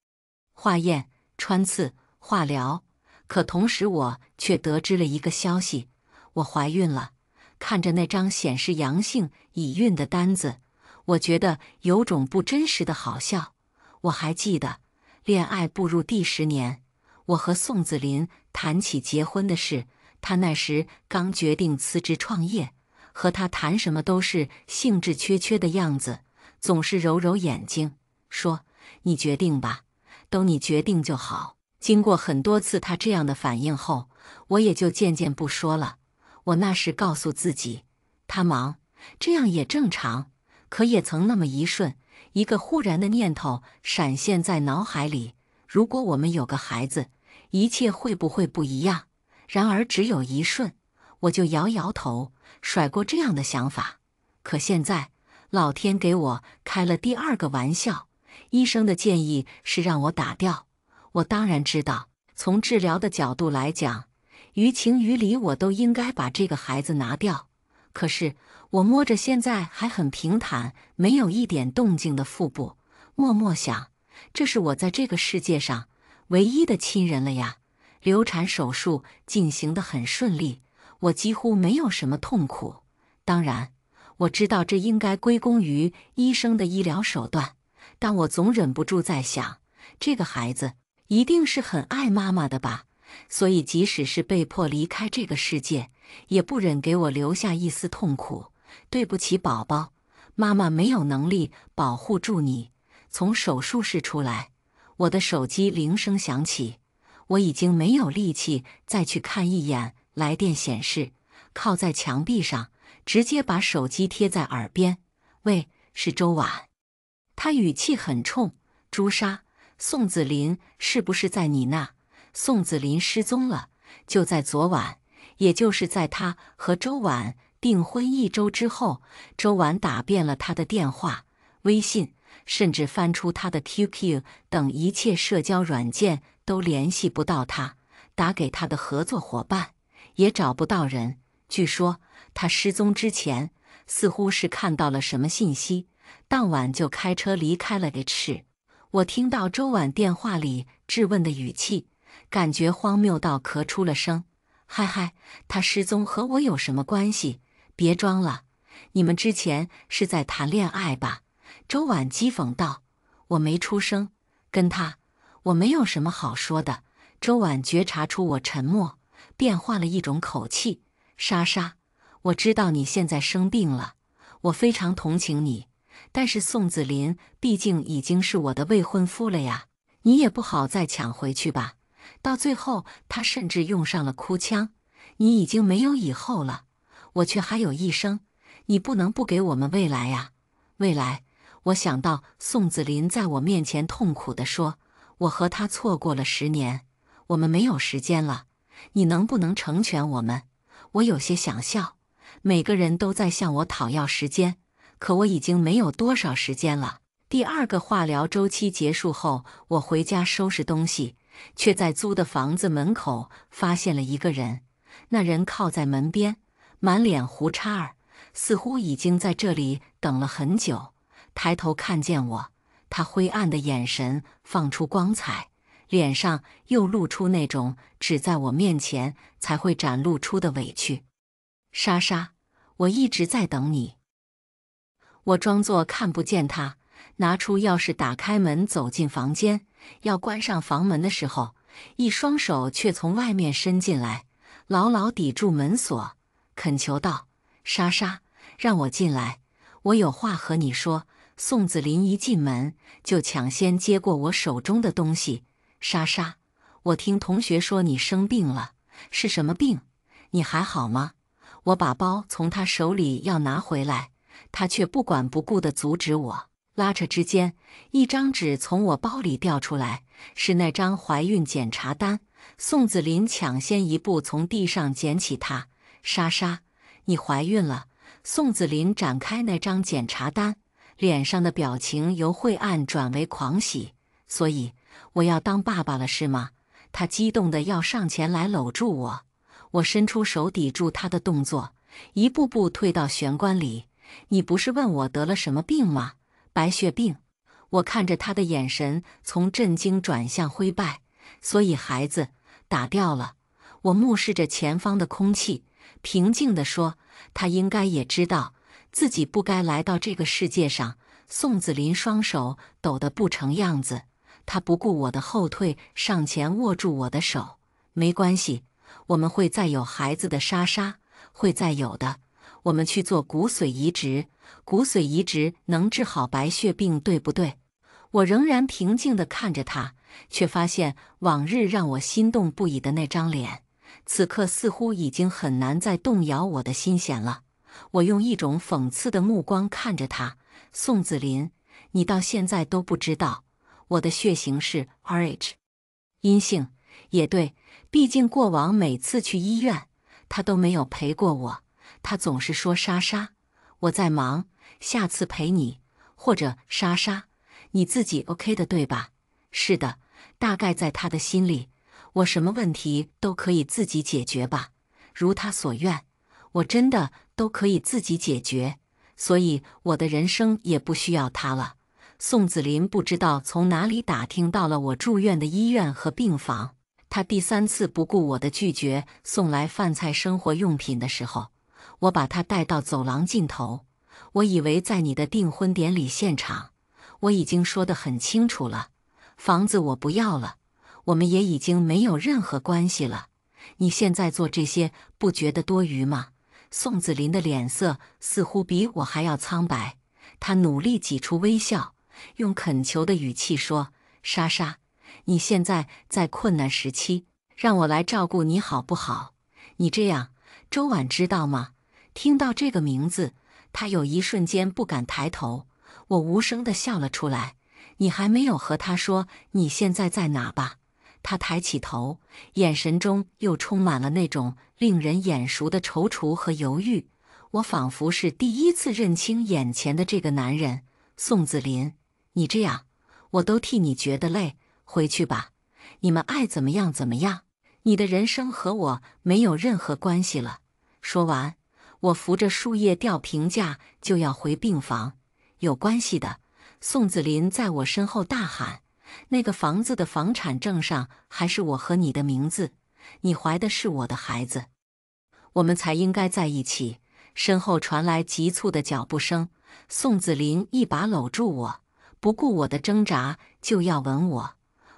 化验、穿刺。化疗，可同时我却得知了一个消息：我怀孕了。看着那张显示阳性已孕的单子，我觉得有种不真实的好笑。我还记得，恋爱步入第十年，我和宋子林谈起结婚的事，他那时刚决定辞职创业，和他谈什么都是兴致缺缺的样子，总是揉揉眼睛说：“你决定吧，都你决定就好。”经过很多次他这样的反应后，我也就渐渐不说了。我那时告诉自己，他忙，这样也正常。可也曾那么一瞬，一个忽然的念头闪现在脑海里：如果我们有个孩子，一切会不会不一样？然而只有一瞬，我就摇摇头，甩过这样的想法。可现在，老天给我开了第二个玩笑。医生的建议是让我打掉。我当然知道，从治疗的角度来讲，于情于理，我都应该把这个孩子拿掉。可是，我摸着现在还很平坦、没有一点动静的腹部，默默想：这是我在这个世界上唯一的亲人了呀！流产手术进行得很顺利，我几乎没有什么痛苦。当然，我知道这应该归功于医生的医疗手段，但我总忍不住在想：这个孩子。一定是很爱妈妈的吧，所以即使是被迫离开这个世界，也不忍给我留下一丝痛苦。对不起，宝宝，妈妈没有能力保护住你。从手术室出来，我的手机铃声响起，我已经没有力气再去看一眼来电显示，靠在墙壁上，直接把手机贴在耳边。喂，是周婉。他语气很冲，朱砂。宋子林是不是在你那？宋子林失踪了，就在昨晚，也就是在他和周婉订婚一周之后，周婉打遍了他的电话、微信，甚至翻出他的 QQ 等一切社交软件，都联系不到他。打给他的合作伙伴，也找不到人。据说他失踪之前，似乎是看到了什么信息，当晚就开车离开了 H 市。我听到周婉电话里质问的语气，感觉荒谬到咳出了声。嗨嗨，他失踪和我有什么关系？别装了，你们之前是在谈恋爱吧？周婉讥讽道。我没出声，跟他我没有什么好说的。周婉觉察出我沉默，变换了一种口气：“莎莎，我知道你现在生病了，我非常同情你。”但是宋子林毕竟已经是我的未婚夫了呀，你也不好再抢回去吧。到最后，他甚至用上了哭腔：“你已经没有以后了，我却还有一生。你不能不给我们未来呀！”未来，我想到宋子林在我面前痛苦地说：“我和他错过了十年，我们没有时间了。你能不能成全我们？”我有些想笑。每个人都在向我讨要时间。可我已经没有多少时间了。第二个化疗周期结束后，我回家收拾东西，却在租的房子门口发现了一个人。那人靠在门边，满脸胡茬儿，似乎已经在这里等了很久。抬头看见我，他灰暗的眼神放出光彩，脸上又露出那种只在我面前才会展露出的委屈。莎莎，我一直在等你。我装作看不见他，拿出钥匙打开门，走进房间。要关上房门的时候，一双手却从外面伸进来，牢牢抵住门锁，恳求道：“莎莎，让我进来，我有话和你说。”宋子林一进门就抢先接过我手中的东西。“莎莎，我听同学说你生病了，是什么病？你还好吗？”我把包从他手里要拿回来。他却不管不顾地阻止我，拉扯之间，一张纸从我包里掉出来，是那张怀孕检查单。宋子林抢先一步从地上捡起它。莎莎，你怀孕了！宋子林展开那张检查单，脸上的表情由晦暗转为狂喜。所以我要当爸爸了，是吗？他激动的要上前来搂住我，我伸出手抵住他的动作，一步步退到玄关里。你不是问我得了什么病吗？白血病。我看着他的眼神从震惊转向灰败，所以孩子打掉了。我目视着前方的空气，平静地说：“他应该也知道，自己不该来到这个世界上。”宋子林双手抖得不成样子，他不顾我的后退，上前握住我的手：“没关系，我们会再有孩子的，莎莎会再有的。”我们去做骨髓移植，骨髓移植能治好白血病，对不对？我仍然平静地看着他，却发现往日让我心动不已的那张脸，此刻似乎已经很难再动摇我的心弦了。我用一种讽刺的目光看着他：“宋子林，你到现在都不知道我的血型是 Rh 阴性？也对，毕竟过往每次去医院，他都没有陪过我。”他总是说：“莎莎，我在忙，下次陪你，或者莎莎，你自己 OK 的，对吧？”是的，大概在他的心里，我什么问题都可以自己解决吧。如他所愿，我真的都可以自己解决，所以我的人生也不需要他了。宋子林不知道从哪里打听到了我住院的医院和病房，他第三次不顾我的拒绝送来饭菜、生活用品的时候。我把他带到走廊尽头，我以为在你的订婚典礼现场。我已经说得很清楚了，房子我不要了，我们也已经没有任何关系了。你现在做这些，不觉得多余吗？宋子林的脸色似乎比我还要苍白，他努力挤出微笑，用恳求的语气说：“莎莎，你现在在困难时期，让我来照顾你好不好？你这样，周婉知道吗？”听到这个名字，他有一瞬间不敢抬头。我无声的笑了出来。你还没有和他说你现在在哪吧？他抬起头，眼神中又充满了那种令人眼熟的踌躇和犹豫。我仿佛是第一次认清眼前的这个男人——宋子林。你这样，我都替你觉得累。回去吧，你们爱怎么样怎么样。你的人生和我没有任何关系了。说完。我扶着树叶吊瓶架就要回病房，有关系的。宋子林在我身后大喊：“那个房子的房产证上还是我和你的名字，你怀的是我的孩子，我们才应该在一起。”身后传来急促的脚步声，宋子林一把搂住我，不顾我的挣扎就要吻我。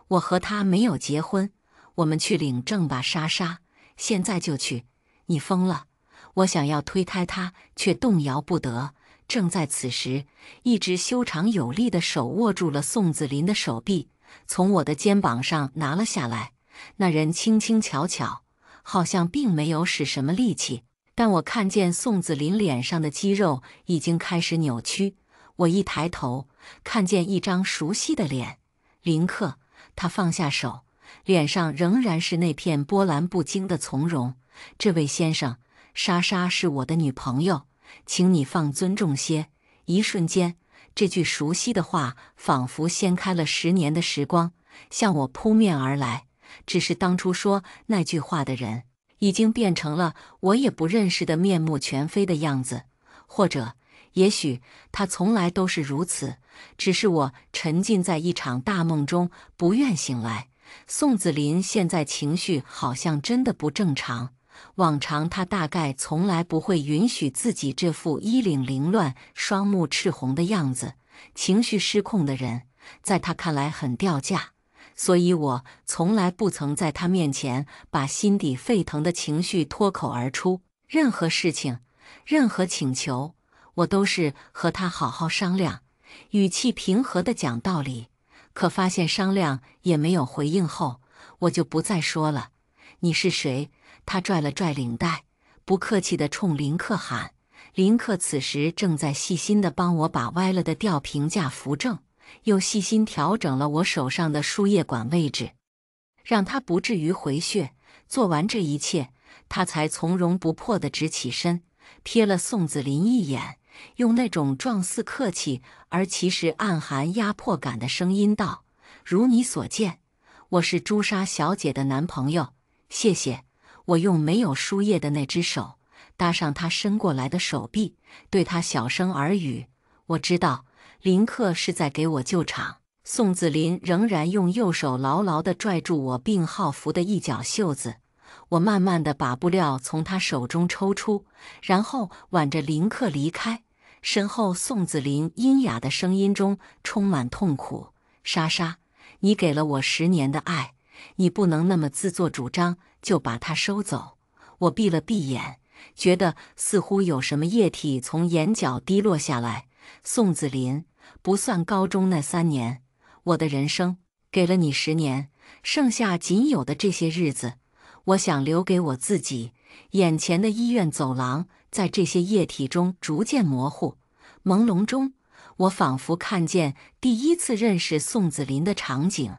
我和他没有结婚，我们去领证吧，莎莎，现在就去。你疯了！我想要推开他，却动摇不得。正在此时，一只修长有力的手握住了宋子林的手臂，从我的肩膀上拿了下来。那人轻轻巧巧，好像并没有使什么力气，但我看见宋子林脸上的肌肉已经开始扭曲。我一抬头，看见一张熟悉的脸——林克。他放下手，脸上仍然是那片波澜不惊的从容。这位先生。莎莎是我的女朋友，请你放尊重些。一瞬间，这句熟悉的话仿佛掀开了十年的时光，向我扑面而来。只是当初说那句话的人，已经变成了我也不认识的面目全非的样子。或者，也许他从来都是如此，只是我沉浸在一场大梦中，不愿醒来。宋子林现在情绪好像真的不正常。往常他大概从来不会允许自己这副衣领凌乱、双目赤红的样子，情绪失控的人，在他看来很掉价。所以，我从来不曾在他面前把心底沸腾的情绪脱口而出。任何事情，任何请求，我都是和他好好商量，语气平和地讲道理。可发现商量也没有回应后，我就不再说了。你是谁？他拽了拽领带，不客气地冲林克喊。林克此时正在细心地帮我把歪了的吊瓶架扶正，又细心调整了我手上的输液管位置，让他不至于回血。做完这一切，他才从容不迫地直起身，瞥了宋子林一眼，用那种状似客气而其实暗含压迫感的声音道：“如你所见，我是朱砂小姐的男朋友。谢谢。”我用没有输液的那只手搭上他伸过来的手臂，对他小声耳语：“我知道林克是在给我救场。”宋子林仍然用右手牢牢地拽住我病号服的一角袖子，我慢慢地把布料从他手中抽出，然后挽着林克离开。身后，宋子林阴哑的声音中充满痛苦：“莎莎，你给了我十年的爱，你不能那么自作主张。”就把它收走。我闭了闭眼，觉得似乎有什么液体从眼角滴落下来。宋子林，不算高中那三年，我的人生给了你十年，剩下仅有的这些日子，我想留给我自己。眼前的医院走廊在这些液体中逐渐模糊、朦胧中，我仿佛看见第一次认识宋子林的场景，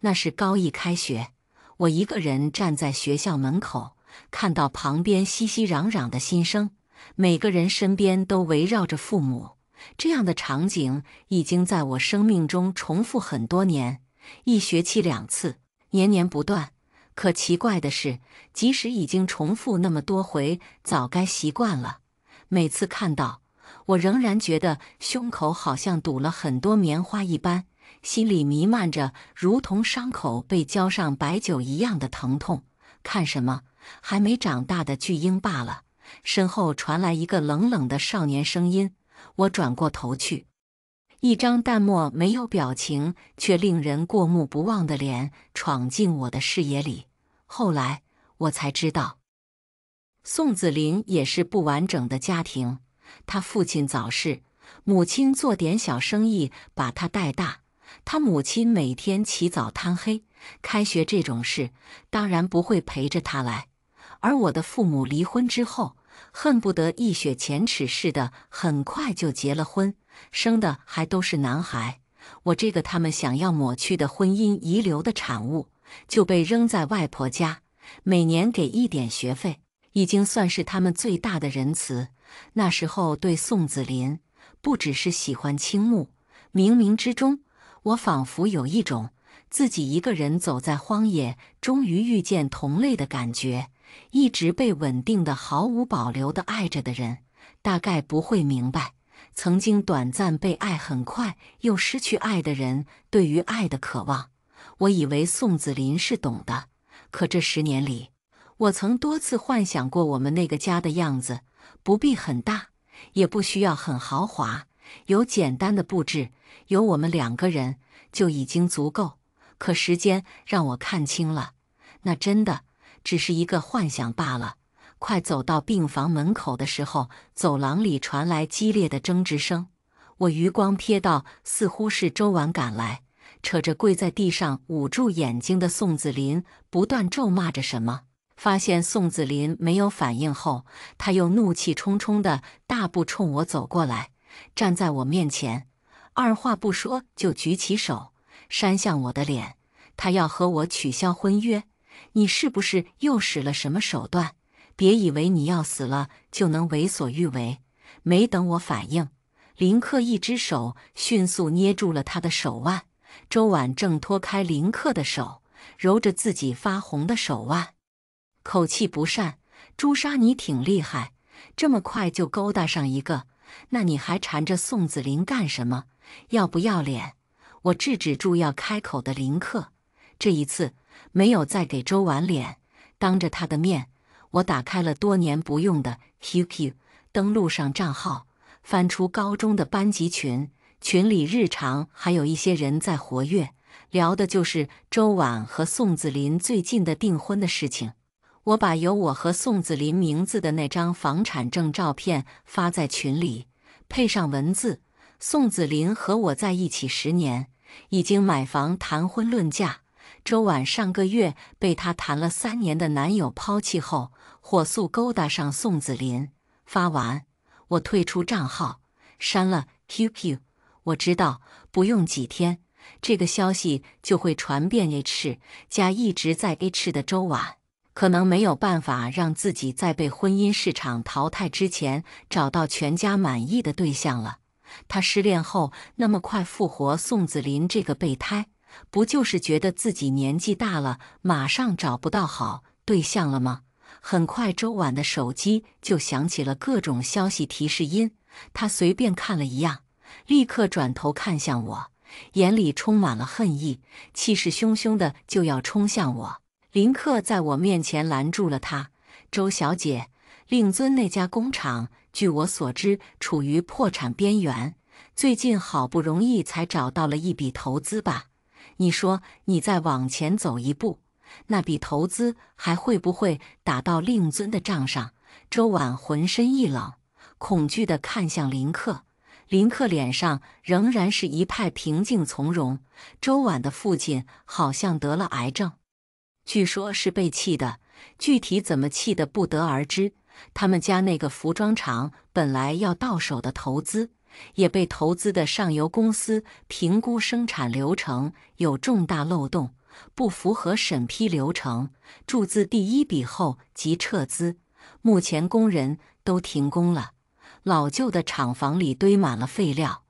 那是高一开学。我一个人站在学校门口，看到旁边熙熙攘攘的新生，每个人身边都围绕着父母。这样的场景已经在我生命中重复很多年，一学期两次，年年不断。可奇怪的是，即使已经重复那么多回，早该习惯了，每次看到，我仍然觉得胸口好像堵了很多棉花一般。心里弥漫着如同伤口被浇上白酒一样的疼痛。看什么？还没长大的巨婴罢了。身后传来一个冷冷的少年声音。我转过头去，一张淡漠、没有表情却令人过目不忘的脸闯进我的视野里。后来我才知道，宋子林也是不完整的家庭。他父亲早逝，母亲做点小生意把他带大。他母亲每天起早贪黑，开学这种事当然不会陪着他来。而我的父母离婚之后，恨不得一雪前耻似的，很快就结了婚，生的还都是男孩。我这个他们想要抹去的婚姻遗留的产物，就被扔在外婆家，每年给一点学费，已经算是他们最大的仁慈。那时候对宋子林，不只是喜欢倾慕，冥冥之中。我仿佛有一种自己一个人走在荒野，终于遇见同类的感觉。一直被稳定的、毫无保留的爱着的人，大概不会明白曾经短暂被爱，很快又失去爱的人对于爱的渴望。我以为宋子林是懂的，可这十年里，我曾多次幻想过我们那个家的样子，不必很大，也不需要很豪华。有简单的布置，有我们两个人就已经足够。可时间让我看清了，那真的只是一个幻想罢了。快走到病房门口的时候，走廊里传来激烈的争执声。我余光瞥到，似乎是周婉赶来，扯着跪在地上捂住眼睛的宋子林，不断咒骂着什么。发现宋子林没有反应后，他又怒气冲冲的大步冲我走过来。站在我面前，二话不说就举起手扇向我的脸。他要和我取消婚约，你是不是又使了什么手段？别以为你要死了就能为所欲为！没等我反应，林克一只手迅速捏住了他的手腕。周婉正脱开林克的手，揉着自己发红的手腕，口气不善：“朱砂，你挺厉害，这么快就勾搭上一个。”那你还缠着宋子林干什么？要不要脸？我制止住要开口的林克。这一次没有再给周婉脸，当着他的面，我打开了多年不用的 QQ，登录上账号，翻出高中的班级群，群里日常还有一些人在活跃，聊的就是周婉和宋子林最近的订婚的事情。我把有我和宋子林名字的那张房产证照片发在群里，配上文字：“宋子林和我在一起十年，已经买房谈婚论嫁。”周婉上个月被她谈了三年的男友抛弃后，火速勾搭上宋子林。发完，我退出账号，删了 QQ。我知道，不用几天，这个消息就会传遍 H 加一直在 H 的周婉。可能没有办法让自己在被婚姻市场淘汰之前找到全家满意的对象了。他失恋后那么快复活宋子林这个备胎，不就是觉得自己年纪大了，马上找不到好对象了吗？很快，周婉的手机就响起了各种消息提示音。他随便看了一样，立刻转头看向我，眼里充满了恨意，气势汹汹的就要冲向我。林克在我面前拦住了他。周小姐，令尊那家工厂，据我所知，处于破产边缘。最近好不容易才找到了一笔投资吧？你说，你再往前走一步，那笔投资还会不会打到令尊的账上？周婉浑身一冷，恐惧地看向林克。林克脸上仍然是一派平静从容。周婉的父亲好像得了癌症。据说，是被气的，具体怎么气的不得而知。他们家那个服装厂本来要到手的投资，也被投资的上游公司评估生产流程有重大漏洞，不符合审批流程，注资第一笔后即撤资。目前工人都停工了，老旧的厂房里堆满了废料。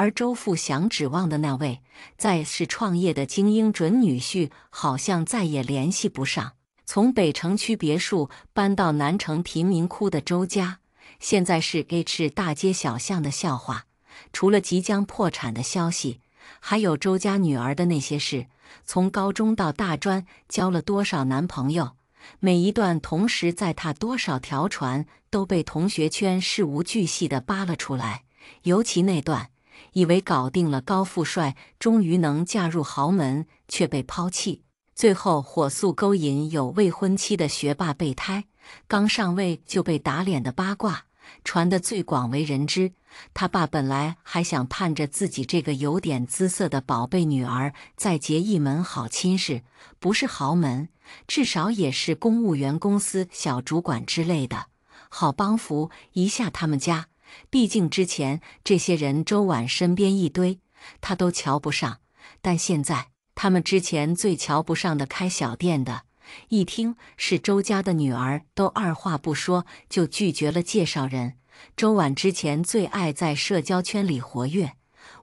而周父想指望的那位在世创业的精英准女婿，好像再也联系不上。从北城区别墅搬到南城贫民窟的周家，现在是 H 大街小巷的笑话。除了即将破产的消息，还有周家女儿的那些事：从高中到大专，交了多少男朋友，每一段同时在踏多少条船，都被同学圈事无巨细的扒了出来。尤其那段。以为搞定了高富帅，终于能嫁入豪门，却被抛弃。最后火速勾引有未婚妻的学霸备胎，刚上位就被打脸的八卦传得最广为人知。他爸本来还想盼着自己这个有点姿色的宝贝女儿再结一门好亲事，不是豪门，至少也是公务员、公司小主管之类的，好帮扶一下他们家。毕竟之前这些人，周婉身边一堆，他都瞧不上。但现在他们之前最瞧不上的开小店的，一听是周家的女儿，都二话不说就拒绝了介绍人。周婉之前最爱在社交圈里活跃，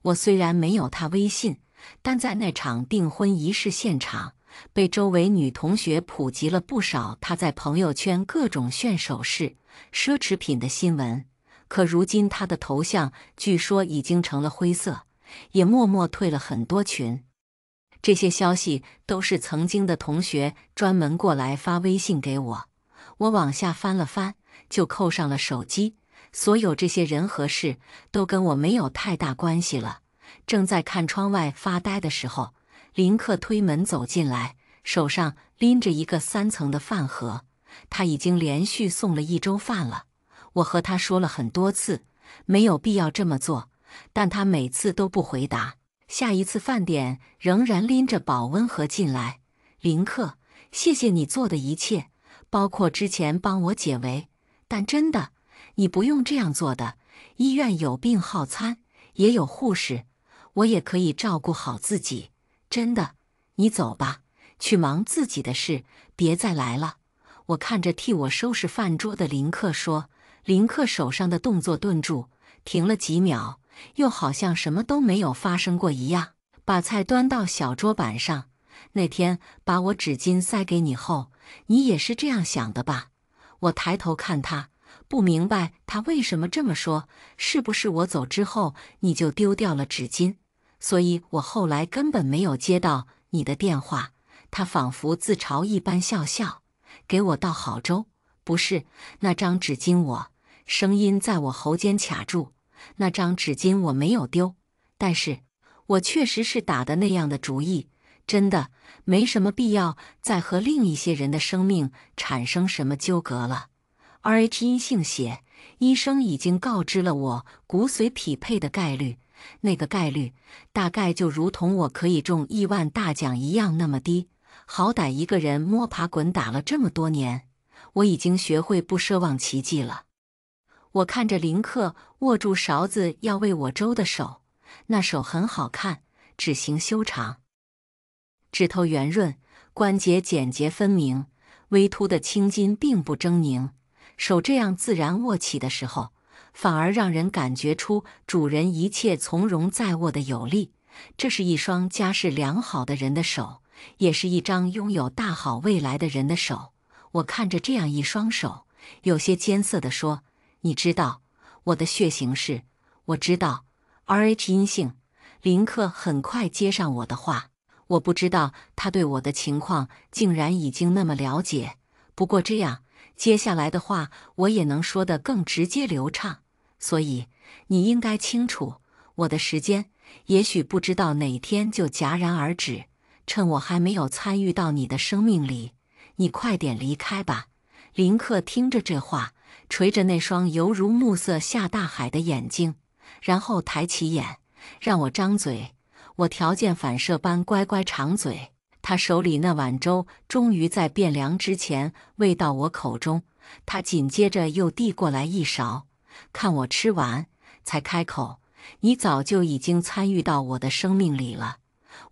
我虽然没有她微信，但在那场订婚仪式现场，被周围女同学普及了不少她在朋友圈各种炫首饰、奢侈品的新闻。可如今，他的头像据说已经成了灰色，也默默退了很多群。这些消息都是曾经的同学专门过来发微信给我。我往下翻了翻，就扣上了手机。所有这些人和事都跟我没有太大关系了。正在看窗外发呆的时候，林克推门走进来，手上拎着一个三层的饭盒。他已经连续送了一周饭了。我和他说了很多次，没有必要这么做，但他每次都不回答。下一次饭点，仍然拎着保温盒进来。林克，谢谢你做的一切，包括之前帮我解围。但真的，你不用这样做的。医院有病号餐，也有护士，我也可以照顾好自己。真的，你走吧，去忙自己的事，别再来了。我看着替我收拾饭桌的林克说。林克手上的动作顿住，停了几秒，又好像什么都没有发生过一样，把菜端到小桌板上。那天把我纸巾塞给你后，你也是这样想的吧？我抬头看他，不明白他为什么这么说。是不是我走之后你就丢掉了纸巾，所以我后来根本没有接到你的电话？他仿佛自嘲一般笑笑，给我倒好粥。不是那张纸巾我。声音在我喉间卡住，那张纸巾我没有丢，但是我确实是打的那样的主意，真的没什么必要再和另一些人的生命产生什么纠葛了。R H 阴性血，医生已经告知了我骨髓匹配的概率，那个概率大概就如同我可以中亿万大奖一样那么低。好歹一个人摸爬滚打了这么多年，我已经学会不奢望奇迹了。我看着林克握住勺子要喂我粥的手，那手很好看，指形修长，指头圆润，关节简洁分明，微凸的青筋并不狰狞。手这样自然握起的时候，反而让人感觉出主人一切从容在握的有力。这是一双家世良好的人的手，也是一张拥有大好未来的人的手。我看着这样一双手，有些艰涩地说。你知道我的血型是，我知道 R H 阴性。林克很快接上我的话，我不知道他对我的情况竟然已经那么了解。不过这样，接下来的话我也能说得更直接流畅。所以你应该清楚我的时间，也许不知道哪天就戛然而止。趁我还没有参与到你的生命里，你快点离开吧。林克听着这话。垂着那双犹如暮色下大海的眼睛，然后抬起眼，让我张嘴。我条件反射般乖乖长嘴。他手里那碗粥终于在变凉之前喂到我口中。他紧接着又递过来一勺，看我吃完才开口：“你早就已经参与到我的生命里了。”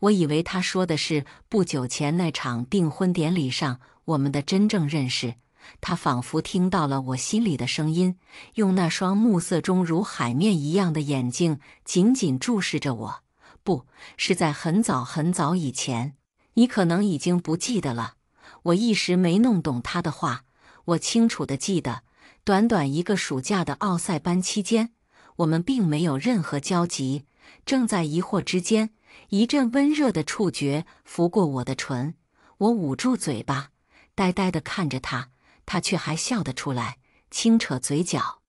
我以为他说的是不久前那场订婚典礼上我们的真正认识。他仿佛听到了我心里的声音，用那双暮色中如海面一样的眼睛紧紧注视着我。不是在很早很早以前，你可能已经不记得了。我一时没弄懂他的话。我清楚的记得，短短一个暑假的奥赛班期间，我们并没有任何交集。正在疑惑之间，一阵温热的触觉拂过我的唇，我捂住嘴巴，呆呆的看着他。他却还笑得出来，轻扯嘴角，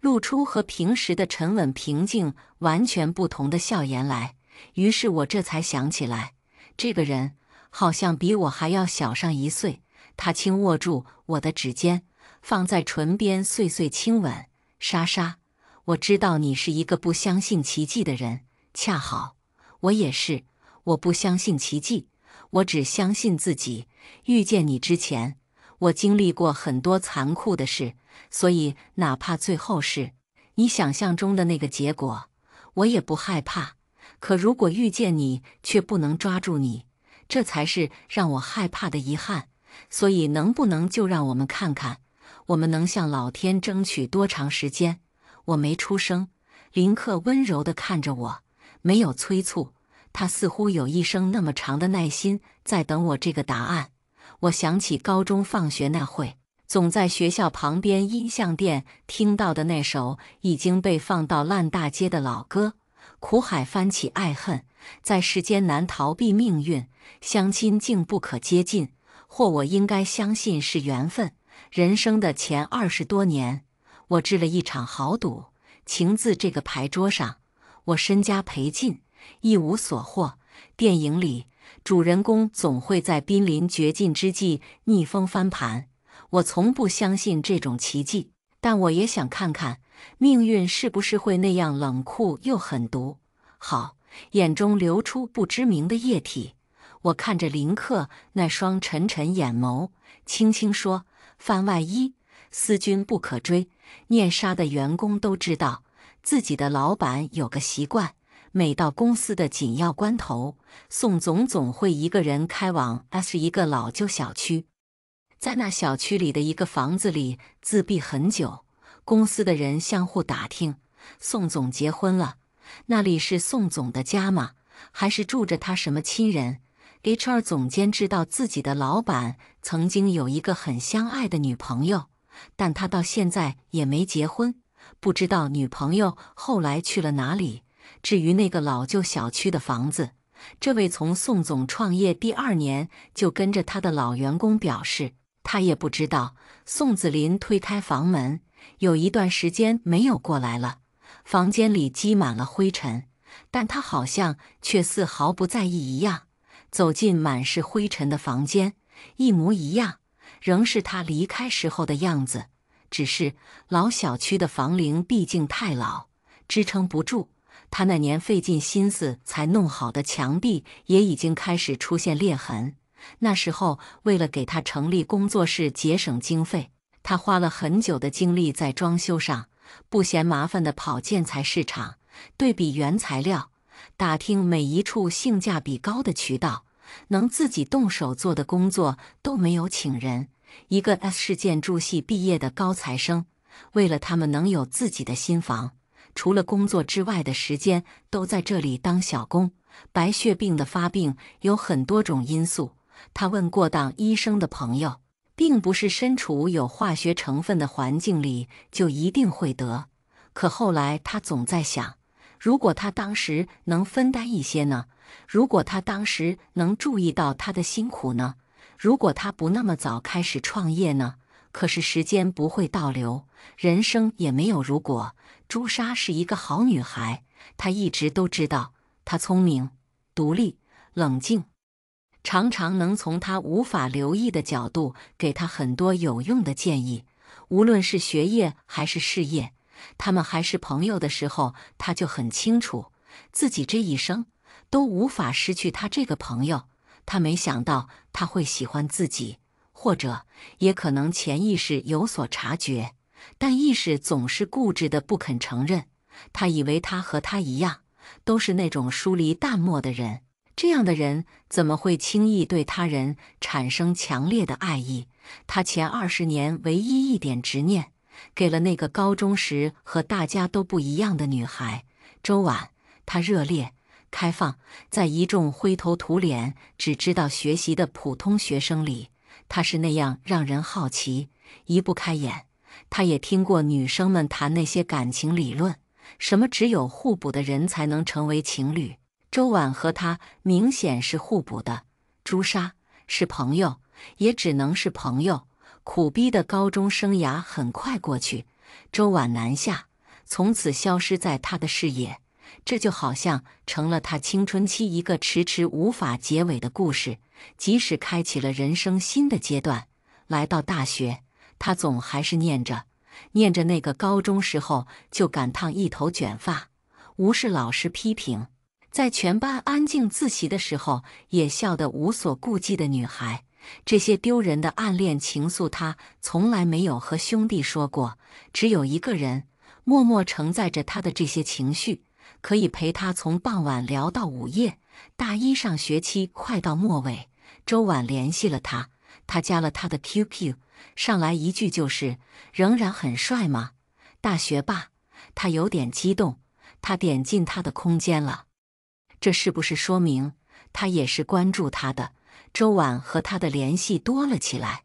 露出和平时的沉稳平静完全不同的笑颜来。于是我这才想起来，这个人好像比我还要小上一岁。他轻握住我的指尖，放在唇边，碎碎亲吻。莎莎，我知道你是一个不相信奇迹的人，恰好我也是。我不相信奇迹，我只相信自己。遇见你之前。我经历过很多残酷的事，所以哪怕最后是你想象中的那个结果，我也不害怕。可如果遇见你却不能抓住你，这才是让我害怕的遗憾。所以，能不能就让我们看看，我们能向老天争取多长时间？我没出声，林克温柔地看着我，没有催促，他似乎有一生那么长的耐心在等我这个答案。我想起高中放学那会，总在学校旁边音像店听到的那首已经被放到烂大街的老歌，《苦海翻起爱恨，在世间难逃避命运，相亲竟不可接近，或我应该相信是缘分》。人生的前二十多年，我置了一场豪赌，情字这个牌桌上，我身家赔尽，一无所获。电影里。主人公总会在濒临绝境之际逆风翻盘，我从不相信这种奇迹，但我也想看看命运是不是会那样冷酷又狠毒。好，眼中流出不知名的液体，我看着林克那双沉沉眼眸，轻轻说：“番外一，思君不可追。”念莎的员工都知道自己的老板有个习惯。每到公司的紧要关头，宋总总会一个人开往 S 一个老旧小区，在那小区里的一个房子里自闭很久。公司的人相互打听，宋总结婚了？那里是宋总的家吗？还是住着他什么亲人？HR 总监知道自己的老板曾经有一个很相爱的女朋友，但他到现在也没结婚，不知道女朋友后来去了哪里。至于那个老旧小区的房子，这位从宋总创业第二年就跟着他的老员工表示，他也不知道。宋子林推开房门，有一段时间没有过来了，房间里积满了灰尘，但他好像却丝毫不在意一样，走进满是灰尘的房间，一模一样，仍是他离开时候的样子，只是老小区的房龄毕竟太老，支撑不住。他那年费尽心思才弄好的墙壁也已经开始出现裂痕。那时候，为了给他成立工作室节省经费，他花了很久的精力在装修上，不嫌麻烦的跑建材市场对比原材料，打听每一处性价比高的渠道。能自己动手做的工作都没有请人。一个 S 市建筑系毕业的高材生，为了他们能有自己的新房。除了工作之外的时间都在这里当小工。白血病的发病有很多种因素，他问过当医生的朋友，并不是身处有化学成分的环境里就一定会得。可后来他总在想，如果他当时能分担一些呢？如果他当时能注意到他的辛苦呢？如果他不那么早开始创业呢？可是时间不会倒流，人生也没有如果。朱砂是一个好女孩，她一直都知道。她聪明、独立、冷静，常常能从她无法留意的角度给他很多有用的建议。无论是学业还是事业，他们还是朋友的时候，他就很清楚自己这一生都无法失去他这个朋友。他没想到他会喜欢自己，或者也可能潜意识有所察觉。但意识总是固执的不肯承认，他以为他和他一样，都是那种疏离淡漠的人。这样的人怎么会轻易对他人产生强烈的爱意？他前二十年唯一一点执念，给了那个高中时和大家都不一样的女孩周婉。她热烈开放，在一众灰头土脸、只知道学习的普通学生里，她是那样让人好奇，移不开眼。他也听过女生们谈那些感情理论，什么只有互补的人才能成为情侣。周婉和他明显是互补的，朱砂是朋友，也只能是朋友。苦逼的高中生涯很快过去，周婉南下，从此消失在他的视野。这就好像成了他青春期一个迟迟无法结尾的故事，即使开启了人生新的阶段，来到大学。他总还是念着，念着那个高中时候就敢烫一头卷发，无视老师批评，在全班安静自习的时候也笑得无所顾忌的女孩。这些丢人的暗恋情愫，他从来没有和兄弟说过，只有一个人默默承载着他的这些情绪，可以陪他从傍晚聊到午夜。大一上学期快到末尾，周婉联系了他，他加了他的 QQ。上来一句就是，仍然很帅吗？大学霸，他有点激动。他点进他的空间了，这是不是说明他也是关注他的？周婉和他的联系多了起来，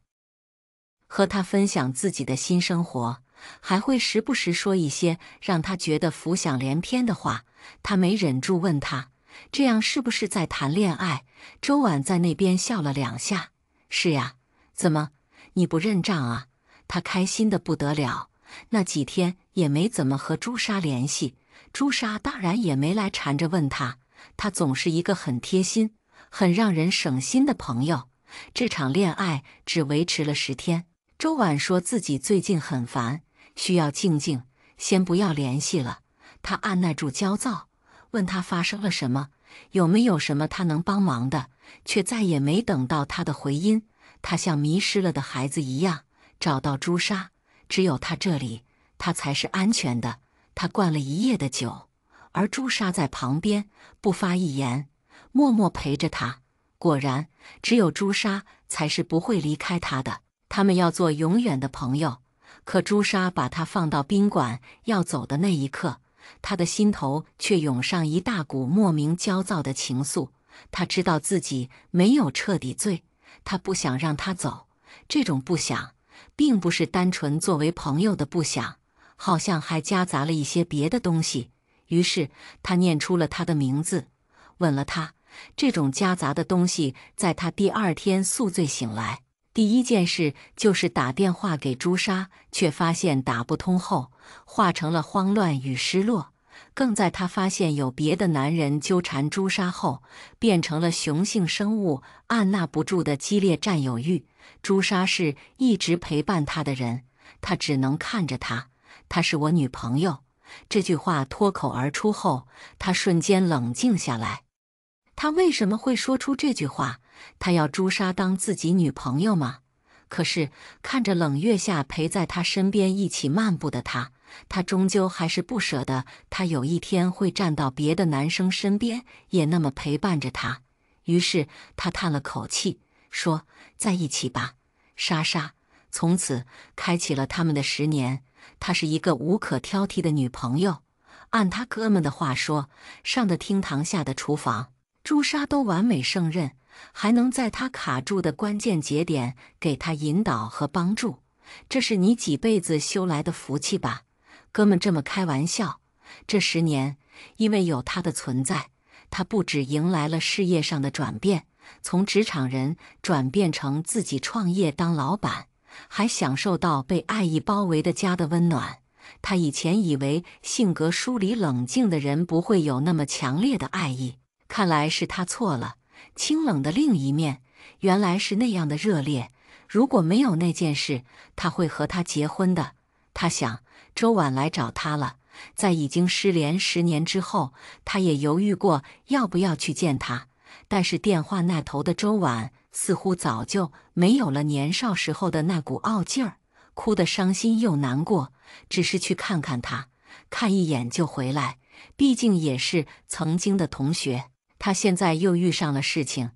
和他分享自己的新生活，还会时不时说一些让他觉得浮想联翩的话。他没忍住问他，这样是不是在谈恋爱？周婉在那边笑了两下，是呀，怎么？你不认账啊？他开心的不得了。那几天也没怎么和朱砂联系，朱砂当然也没来缠着问他。他总是一个很贴心、很让人省心的朋友。这场恋爱只维持了十天。周婉说自己最近很烦，需要静静，先不要联系了。他按捺住焦躁，问他发生了什么，有没有什么他能帮忙的，却再也没等到他的回音。他像迷失了的孩子一样找到朱砂，只有他这里，他才是安全的。他灌了一夜的酒，而朱砂在旁边不发一言，默默陪着他。果然，只有朱砂才是不会离开他的。他们要做永远的朋友。可朱砂把他放到宾馆要走的那一刻，他的心头却涌上一大股莫名焦躁的情愫。他知道自己没有彻底醉。他不想让他走，这种不想，并不是单纯作为朋友的不想，好像还夹杂了一些别的东西。于是他念出了他的名字，吻了他。这种夹杂的东西，在他第二天宿醉醒来，第一件事就是打电话给朱砂，却发现打不通后，化成了慌乱与失落。更在他发现有别的男人纠缠朱砂后，变成了雄性生物按捺不住的激烈占有欲。朱砂是一直陪伴他的人，他只能看着他。他是我女朋友。这句话脱口而出后，他瞬间冷静下来。他为什么会说出这句话？他要朱砂当自己女朋友吗？可是看着冷月下陪在他身边一起漫步的他。他终究还是不舍得，他有一天会站到别的男生身边，也那么陪伴着他。于是他叹了口气，说：“在一起吧，莎莎。”从此开启了他们的十年。她是一个无可挑剔的女朋友，按他哥们的话说，上的厅堂，下的厨房，朱砂都完美胜任，还能在他卡住的关键节点给他引导和帮助。这是你几辈子修来的福气吧。哥们这么开玩笑，这十年因为有他的存在，他不止迎来了事业上的转变，从职场人转变成自己创业当老板，还享受到被爱意包围的家的温暖。他以前以为性格疏离冷静的人不会有那么强烈的爱意，看来是他错了。清冷的另一面，原来是那样的热烈。如果没有那件事，他会和他结婚的。他想。周婉来找他了，在已经失联十年之后，他也犹豫过要不要去见他，但是电话那头的周婉似乎早就没有了年少时候的那股傲劲儿，哭得伤心又难过。只是去看看他，看一眼就回来，毕竟也是曾经的同学。他现在又遇上了事情。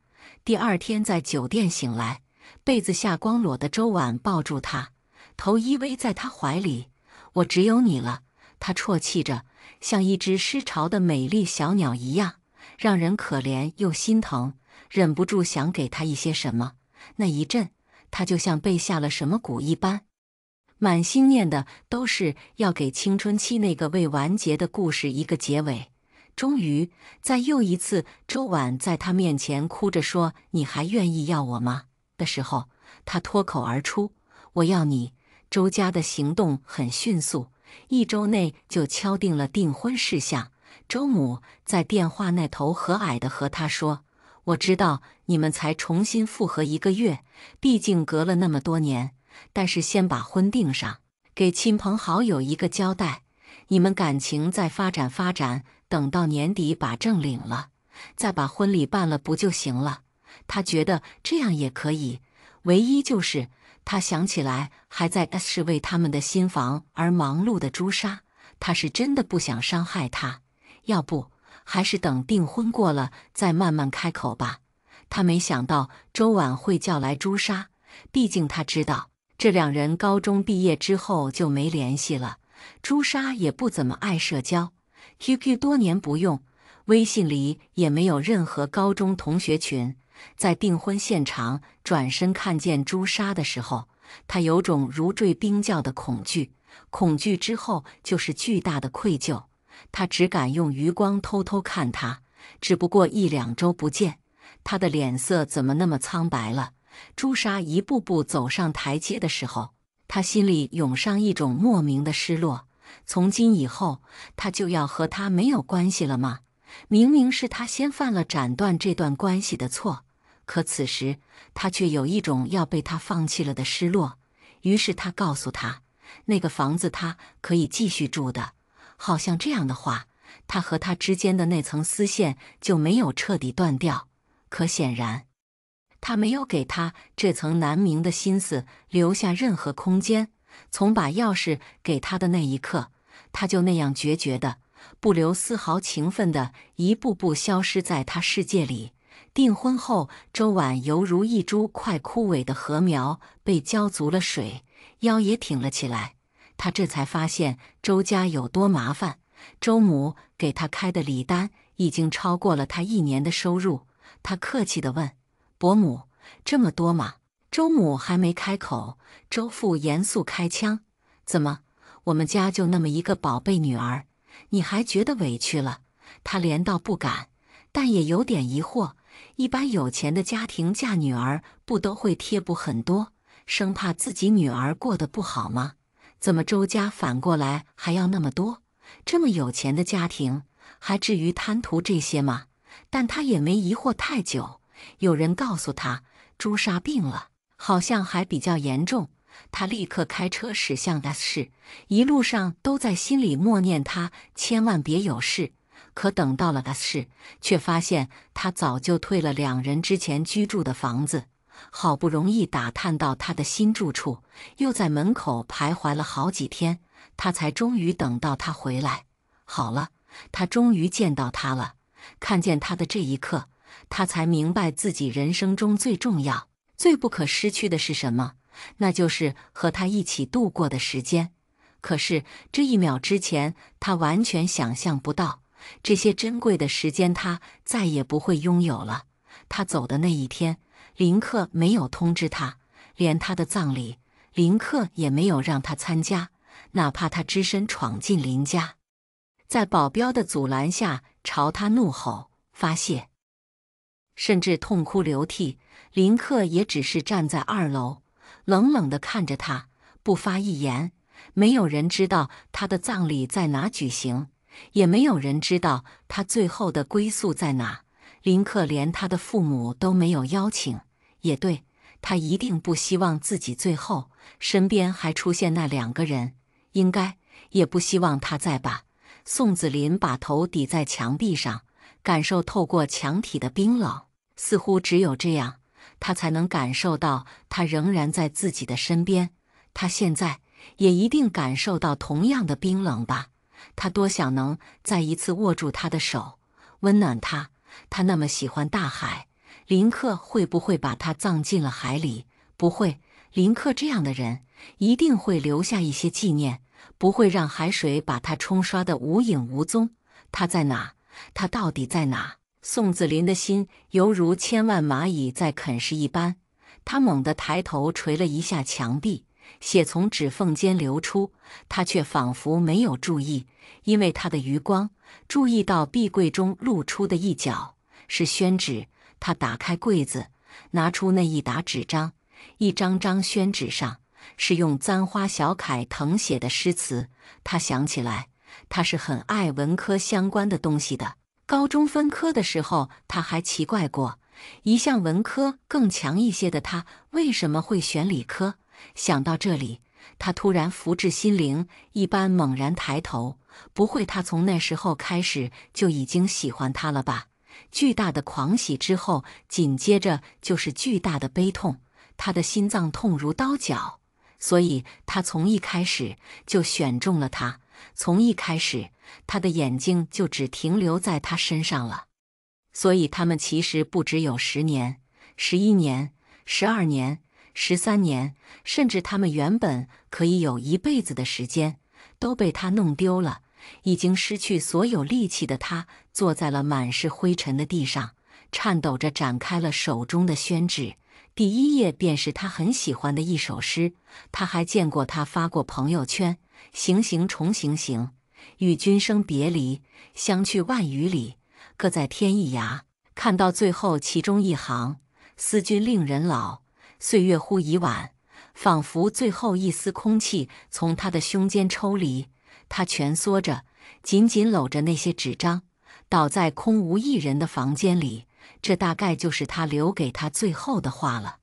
第二天在酒店醒来，被子下光裸的周婉抱住他，头依偎在他怀里。我只有你了，他啜泣着，像一只失巢的美丽小鸟一样，让人可怜又心疼，忍不住想给他一些什么。那一阵，他就像被下了什么蛊一般，满心念的都是要给青春期那个未完结的故事一个结尾。终于，在又一次周婉在他面前哭着说“你还愿意要我吗”的时候，他脱口而出：“我要你。”周家的行动很迅速，一周内就敲定了订婚事项。周母在电话那头和蔼地和他说：“我知道你们才重新复合一个月，毕竟隔了那么多年，但是先把婚订上，给亲朋好友一个交代。你们感情再发展发展，等到年底把证领了，再把婚礼办了，不就行了？”他觉得这样也可以，唯一就是。他想起来，还在 S 市为他们的新房而忙碌的朱砂，他是真的不想伤害他，要不还是等订婚过了再慢慢开口吧。他没想到周婉会叫来朱砂，毕竟他知道这两人高中毕业之后就没联系了，朱砂也不怎么爱社交，QQ 多年不用，微信里也没有任何高中同学群。在订婚现场转身看见朱砂的时候，他有种如坠冰窖的恐惧，恐惧之后就是巨大的愧疚。他只敢用余光偷偷看他，只不过一两周不见，他的脸色怎么那么苍白了？朱砂一步步走上台阶的时候，他心里涌上一种莫名的失落。从今以后，他就要和他没有关系了吗？明明是他先犯了斩断这段关系的错。可此时，他却有一种要被他放弃了的失落。于是他告诉他，那个房子他可以继续住的，好像这样的话，他和他之间的那层丝线就没有彻底断掉。可显然，他没有给他这层难明的心思留下任何空间。从把钥匙给他的那一刻，他就那样决绝的，不留丝毫情分的，一步步消失在他世界里。订婚后，周婉犹如一株快枯萎的禾苗，被浇足了水，腰也挺了起来。他这才发现周家有多麻烦。周母给他开的礼单已经超过了他一年的收入。他客气地问：“伯母，这么多吗？”周母还没开口，周父严肃开腔：“怎么，我们家就那么一个宝贝女儿，你还觉得委屈了？”他连道不敢，但也有点疑惑。一般有钱的家庭嫁女儿不都会贴补很多，生怕自己女儿过得不好吗？怎么周家反过来还要那么多？这么有钱的家庭还至于贪图这些吗？但他也没疑惑太久，有人告诉他朱砂病了，好像还比较严重。他立刻开车驶向 S 市，一路上都在心里默念他千万别有事。可等到了的是，却发现他早就退了。两人之前居住的房子，好不容易打探到他的新住处，又在门口徘徊了好几天，他才终于等到他回来。好了，他终于见到他了。看见他的这一刻，他才明白自己人生中最重要、最不可失去的是什么，那就是和他一起度过的时间。可是这一秒之前，他完全想象不到。这些珍贵的时间，他再也不会拥有了。他走的那一天，林克没有通知他，连他的葬礼，林克也没有让他参加。哪怕他只身闯进林家，在保镖的阻拦下，朝他怒吼发泄，甚至痛哭流涕，林克也只是站在二楼，冷冷地看着他，不发一言。没有人知道他的葬礼在哪举行。也没有人知道他最后的归宿在哪。林克连他的父母都没有邀请，也对他一定不希望自己最后身边还出现那两个人，应该也不希望他在吧。宋子林把头抵在墙壁上，感受透过墙体的冰冷，似乎只有这样，他才能感受到他仍然在自己的身边。他现在也一定感受到同样的冰冷吧。他多想能再一次握住她的手，温暖她。他那么喜欢大海，林克会不会把他葬进了海里？不会，林克这样的人一定会留下一些纪念，不会让海水把他冲刷得无影无踪。他在哪？他到底在哪？宋子林的心犹如千万蚂蚁在啃食一般，他猛地抬头捶了一下墙壁。血从指缝间流出，他却仿佛没有注意，因为他的余光注意到壁柜中露出的一角是宣纸。他打开柜子，拿出那一沓纸张，一张张宣纸上是用簪花小楷誊写的诗词。他想起来，他是很爱文科相关的东西的。高中分科的时候，他还奇怪过，一向文科更强一些的他为什么会选理科？想到这里，他突然福至心灵一般猛然抬头。不会，他从那时候开始就已经喜欢他了吧？巨大的狂喜之后，紧接着就是巨大的悲痛。他的心脏痛如刀绞。所以，他从一开始就选中了他。从一开始，他的眼睛就只停留在他身上了。所以，他们其实不只有十年、十一年、十二年。十三年，甚至他们原本可以有一辈子的时间，都被他弄丢了。已经失去所有力气的他，坐在了满是灰尘的地上，颤抖着展开了手中的宣纸。第一页便是他很喜欢的一首诗，他还见过他发过朋友圈：“行行重行行，与君生别离，相去万余里，各在天一涯。”看到最后，其中一行：“思君令人老。”岁月忽已晚，仿佛最后一丝空气从他的胸间抽离。他蜷缩着，紧紧搂着那些纸张，倒在空无一人的房间里。这大概就是他留给他最后的话了。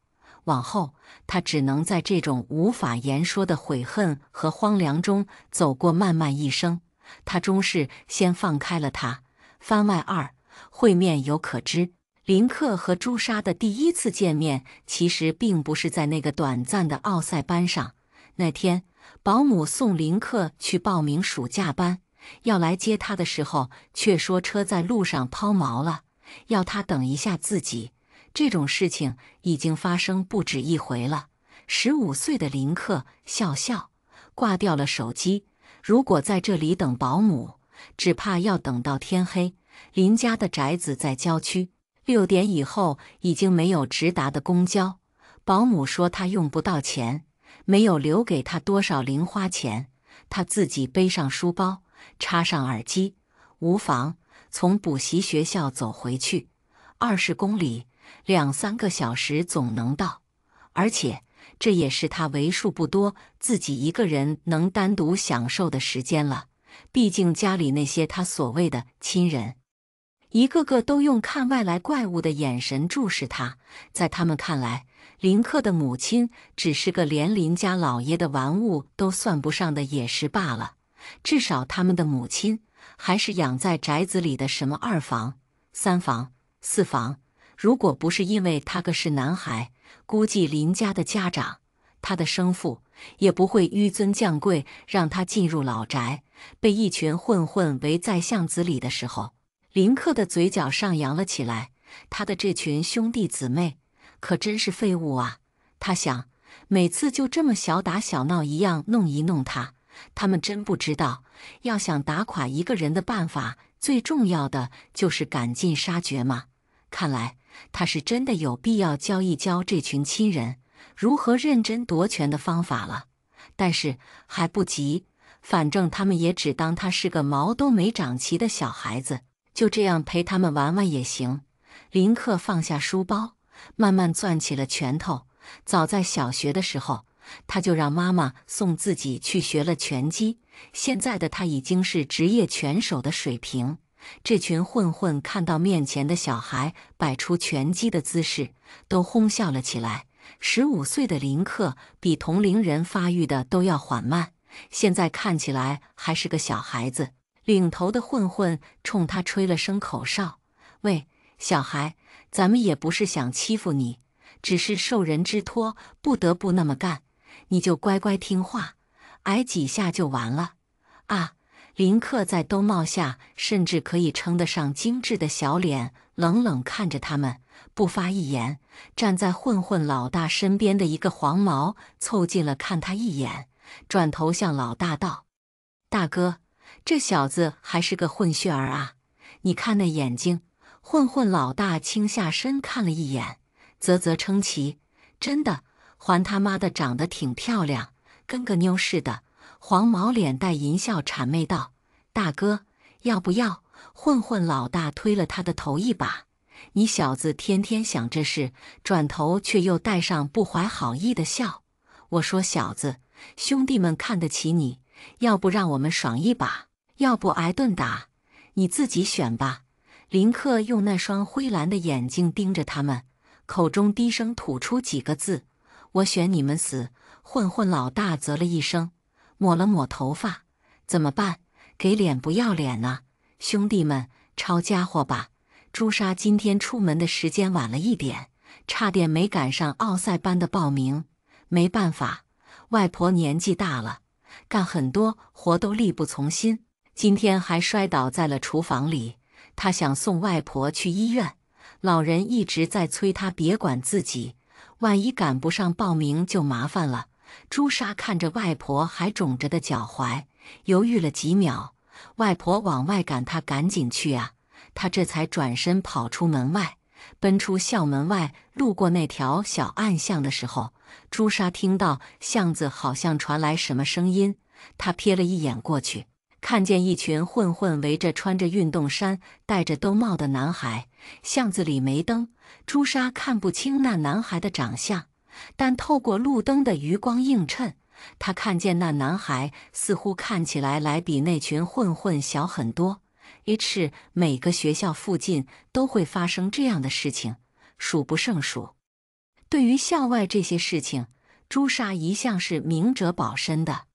往后，他只能在这种无法言说的悔恨和荒凉中走过漫漫一生。他终是先放开了他。番外二，会面犹可知。林克和朱砂的第一次见面，其实并不是在那个短暂的奥赛班上。那天，保姆送林克去报名暑假班，要来接他的时候，却说车在路上抛锚了，要他等一下自己。这种事情已经发生不止一回了。十五岁的林克笑笑挂掉了手机。如果在这里等保姆，只怕要等到天黑。林家的宅子在郊区。六点以后已经没有直达的公交。保姆说他用不到钱，没有留给他多少零花钱。他自己背上书包，插上耳机，无妨，从补习学校走回去，二十公里，两三个小时总能到。而且这也是他为数不多自己一个人能单独享受的时间了。毕竟家里那些他所谓的亲人。一个个都用看外来怪物的眼神注视他，在他们看来，林克的母亲只是个连林家老爷的玩物都算不上的野食罢了。至少他们的母亲还是养在宅子里的什么二房、三房、四房。如果不是因为他个是男孩，估计林家的家长，他的生父也不会纡尊降贵让他进入老宅，被一群混混围在巷子里的时候。林克的嘴角上扬了起来，他的这群兄弟姊妹可真是废物啊！他想，每次就这么小打小闹一样弄一弄他，他们真不知道，要想打垮一个人的办法，最重要的就是赶尽杀绝嘛。看来他是真的有必要教一教这群亲人如何认真夺权的方法了。但是还不急，反正他们也只当他是个毛都没长齐的小孩子。就这样陪他们玩玩也行。林克放下书包，慢慢攥起了拳头。早在小学的时候，他就让妈妈送自己去学了拳击。现在的他已经是职业拳手的水平。这群混混看到面前的小孩摆出拳击的姿势，都哄笑了起来。十五岁的林克比同龄人发育的都要缓慢，现在看起来还是个小孩子。领头的混混冲他吹了声口哨：“喂，小孩，咱们也不是想欺负你，只是受人之托，不得不那么干。你就乖乖听话，挨几下就完了。”啊！林克在兜帽下，甚至可以称得上精致的小脸，冷冷看着他们，不发一言。站在混混老大身边的一个黄毛凑近了看他一眼，转头向老大道：“大哥。”这小子还是个混血儿啊！你看那眼睛。混混老大倾下身看了一眼，啧啧称奇，真的，还他妈的长得挺漂亮，跟个妞似的。黄毛脸带淫笑，谄媚道：“大哥，要不要？”混混老大推了他的头一把，你小子天天想这事，转头却又带上不怀好意的笑。我说小子，兄弟们看得起你，要不让我们爽一把？要不挨顿打，你自己选吧。林克用那双灰蓝的眼睛盯着他们，口中低声吐出几个字：“我选你们死。”混混老大啧了一声，抹了抹头发：“怎么办？给脸不要脸啊，兄弟们，抄家伙吧。”朱砂今天出门的时间晚了一点，差点没赶上奥赛班的报名。没办法，外婆年纪大了，干很多活都力不从心。今天还摔倒在了厨房里。他想送外婆去医院，老人一直在催他别管自己，万一赶不上报名就麻烦了。朱砂看着外婆还肿着的脚踝，犹豫了几秒。外婆往外赶他，赶紧去啊！他这才转身跑出门外，奔出校门外。路过那条小暗巷的时候，朱砂听到巷子好像传来什么声音，他瞥了一眼过去。看见一群混混围着穿着运动衫、戴着兜帽的男孩。巷子里没灯，朱砂看不清那男孩的长相，但透过路灯的余光映衬，他看见那男孩似乎看起来来比那群混混小很多。H 每个学校附近都会发生这样的事情，数不胜数。对于校外这些事情，朱砂一向是明哲保身的。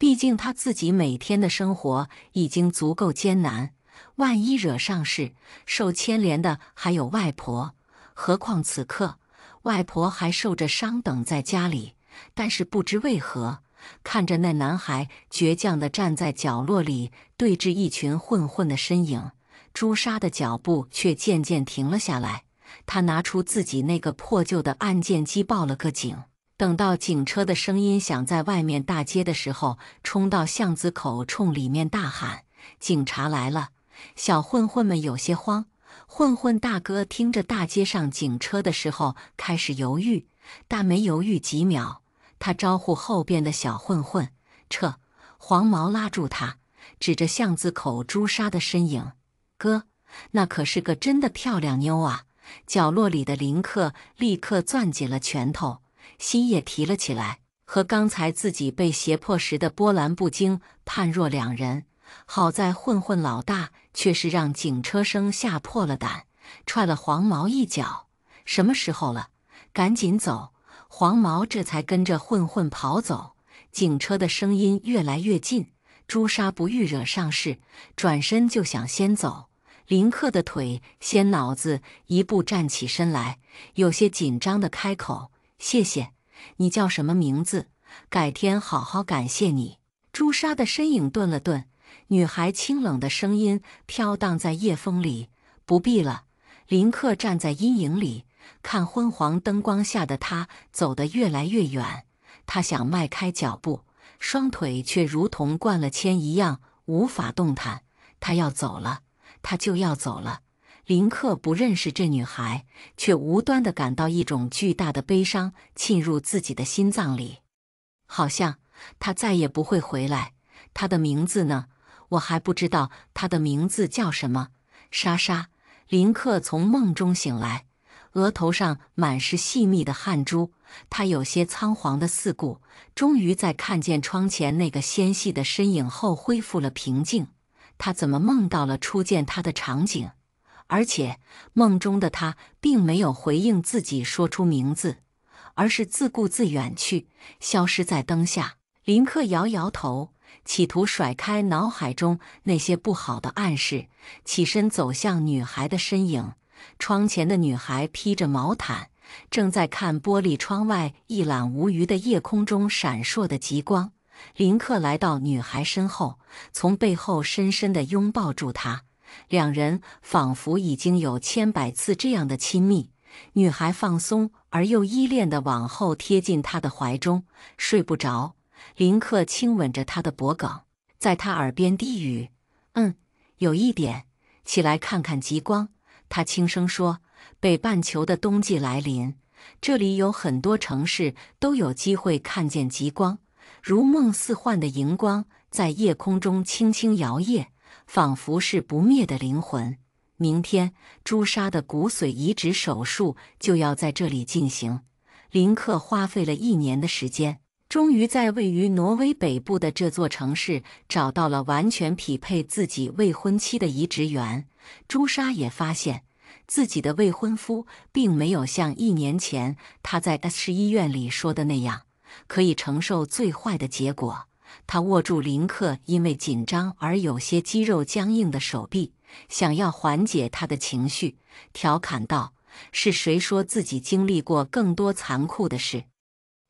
毕竟他自己每天的生活已经足够艰难，万一惹上事，受牵连的还有外婆。何况此刻外婆还受着伤，等在家里。但是不知为何，看着那男孩倔强的站在角落里对峙一群混混的身影，朱砂的脚步却渐渐停了下来。他拿出自己那个破旧的按键机，报了个警。等到警车的声音响在外面大街的时候，冲到巷子口，冲里面大喊：“警察来了！”小混混们有些慌。混混大哥听着大街上警车的时候，开始犹豫，但没犹豫几秒，他招呼后边的小混混撤。黄毛拉住他，指着巷子口朱砂的身影：“哥，那可是个真的漂亮妞啊！”角落里的林克立刻攥紧了拳头。心也提了起来，和刚才自己被胁迫时的波澜不惊判若两人。好在混混老大却是让警车声吓破了胆，踹了黄毛一脚。什么时候了？赶紧走！黄毛这才跟着混混跑走。警车的声音越来越近，朱砂不欲惹上事，转身就想先走。林克的腿先脑子一步站起身来，有些紧张的开口。谢谢，你叫什么名字？改天好好感谢你。朱砂的身影顿了顿，女孩清冷的声音飘荡在夜风里。不必了。林克站在阴影里，看昏黄灯光下的他走得越来越远。他想迈开脚步，双腿却如同灌了铅一样无法动弹。他要走了，他就要走了。林克不认识这女孩，却无端的感到一种巨大的悲伤沁入自己的心脏里，好像她再也不会回来。她的名字呢？我还不知道她的名字叫什么。莎莎。林克从梦中醒来，额头上满是细密的汗珠。他有些仓皇的四顾，终于在看见窗前那个纤细的身影后恢复了平静。他怎么梦到了初见他的场景？而且梦中的他并没有回应自己说出名字，而是自顾自远去，消失在灯下。林克摇摇头，企图甩开脑海中那些不好的暗示，起身走向女孩的身影。窗前的女孩披着毛毯，正在看玻璃窗外一览无余的夜空中闪烁的极光。林克来到女孩身后，从背后深深的拥抱住她。两人仿佛已经有千百次这样的亲密，女孩放松而又依恋的往后贴近他的怀中，睡不着。林克亲吻着她的脖颈，在她耳边低语：“嗯，有一点，起来看看极光。”他轻声说：“北半球的冬季来临，这里有很多城市都有机会看见极光，如梦似幻的荧光在夜空中轻轻摇曳。”仿佛是不灭的灵魂。明天，朱砂的骨髓移植手术就要在这里进行。林克花费了一年的时间，终于在位于挪威北部的这座城市找到了完全匹配自己未婚妻的移植源。朱砂也发现，自己的未婚夫并没有像一年前他在 S 市医院里说的那样，可以承受最坏的结果。他握住林克因为紧张而有些肌肉僵硬的手臂，想要缓解他的情绪，调侃道：“是谁说自己经历过更多残酷的事，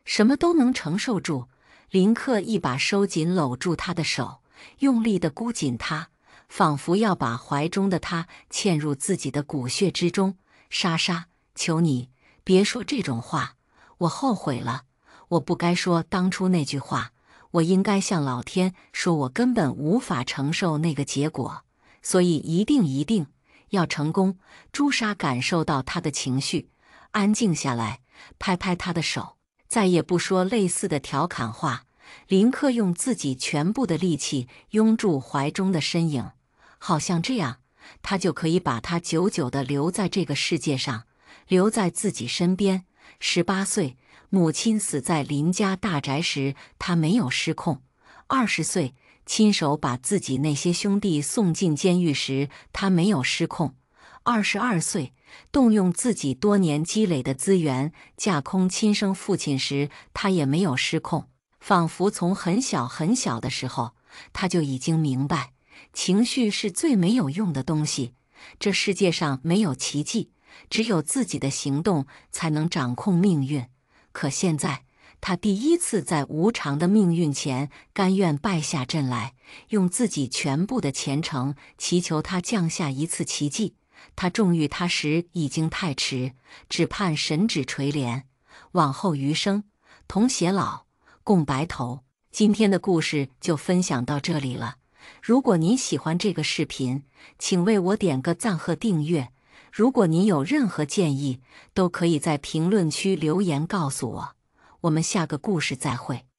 什么都能承受住？”林克一把收紧搂住他的手，用力地箍紧他，仿佛要把怀中的他嵌入自己的骨血之中。莎莎，求你别说这种话，我后悔了，我不该说当初那句话。我应该向老天说，我根本无法承受那个结果，所以一定一定要成功。朱砂感受到他的情绪，安静下来，拍拍他的手，再也不说类似的调侃话。林克用自己全部的力气拥住怀中的身影，好像这样他就可以把他久久地留在这个世界上，留在自己身边。十八岁。母亲死在林家大宅时，他没有失控；二十岁亲手把自己那些兄弟送进监狱时，他没有失控；二十二岁动用自己多年积累的资源架空亲生父亲时，他也没有失控。仿佛从很小很小的时候，他就已经明白，情绪是最没有用的东西。这世界上没有奇迹，只有自己的行动才能掌控命运。可现在，他第一次在无常的命运前甘愿败下阵来，用自己全部的虔诚祈求他降下一次奇迹。他重遇他时已经太迟，只盼神旨垂怜，往后余生同偕老，共白头。今天的故事就分享到这里了。如果您喜欢这个视频，请为我点个赞和订阅。如果您有任何建议，都可以在评论区留言告诉我。我们下个故事再会。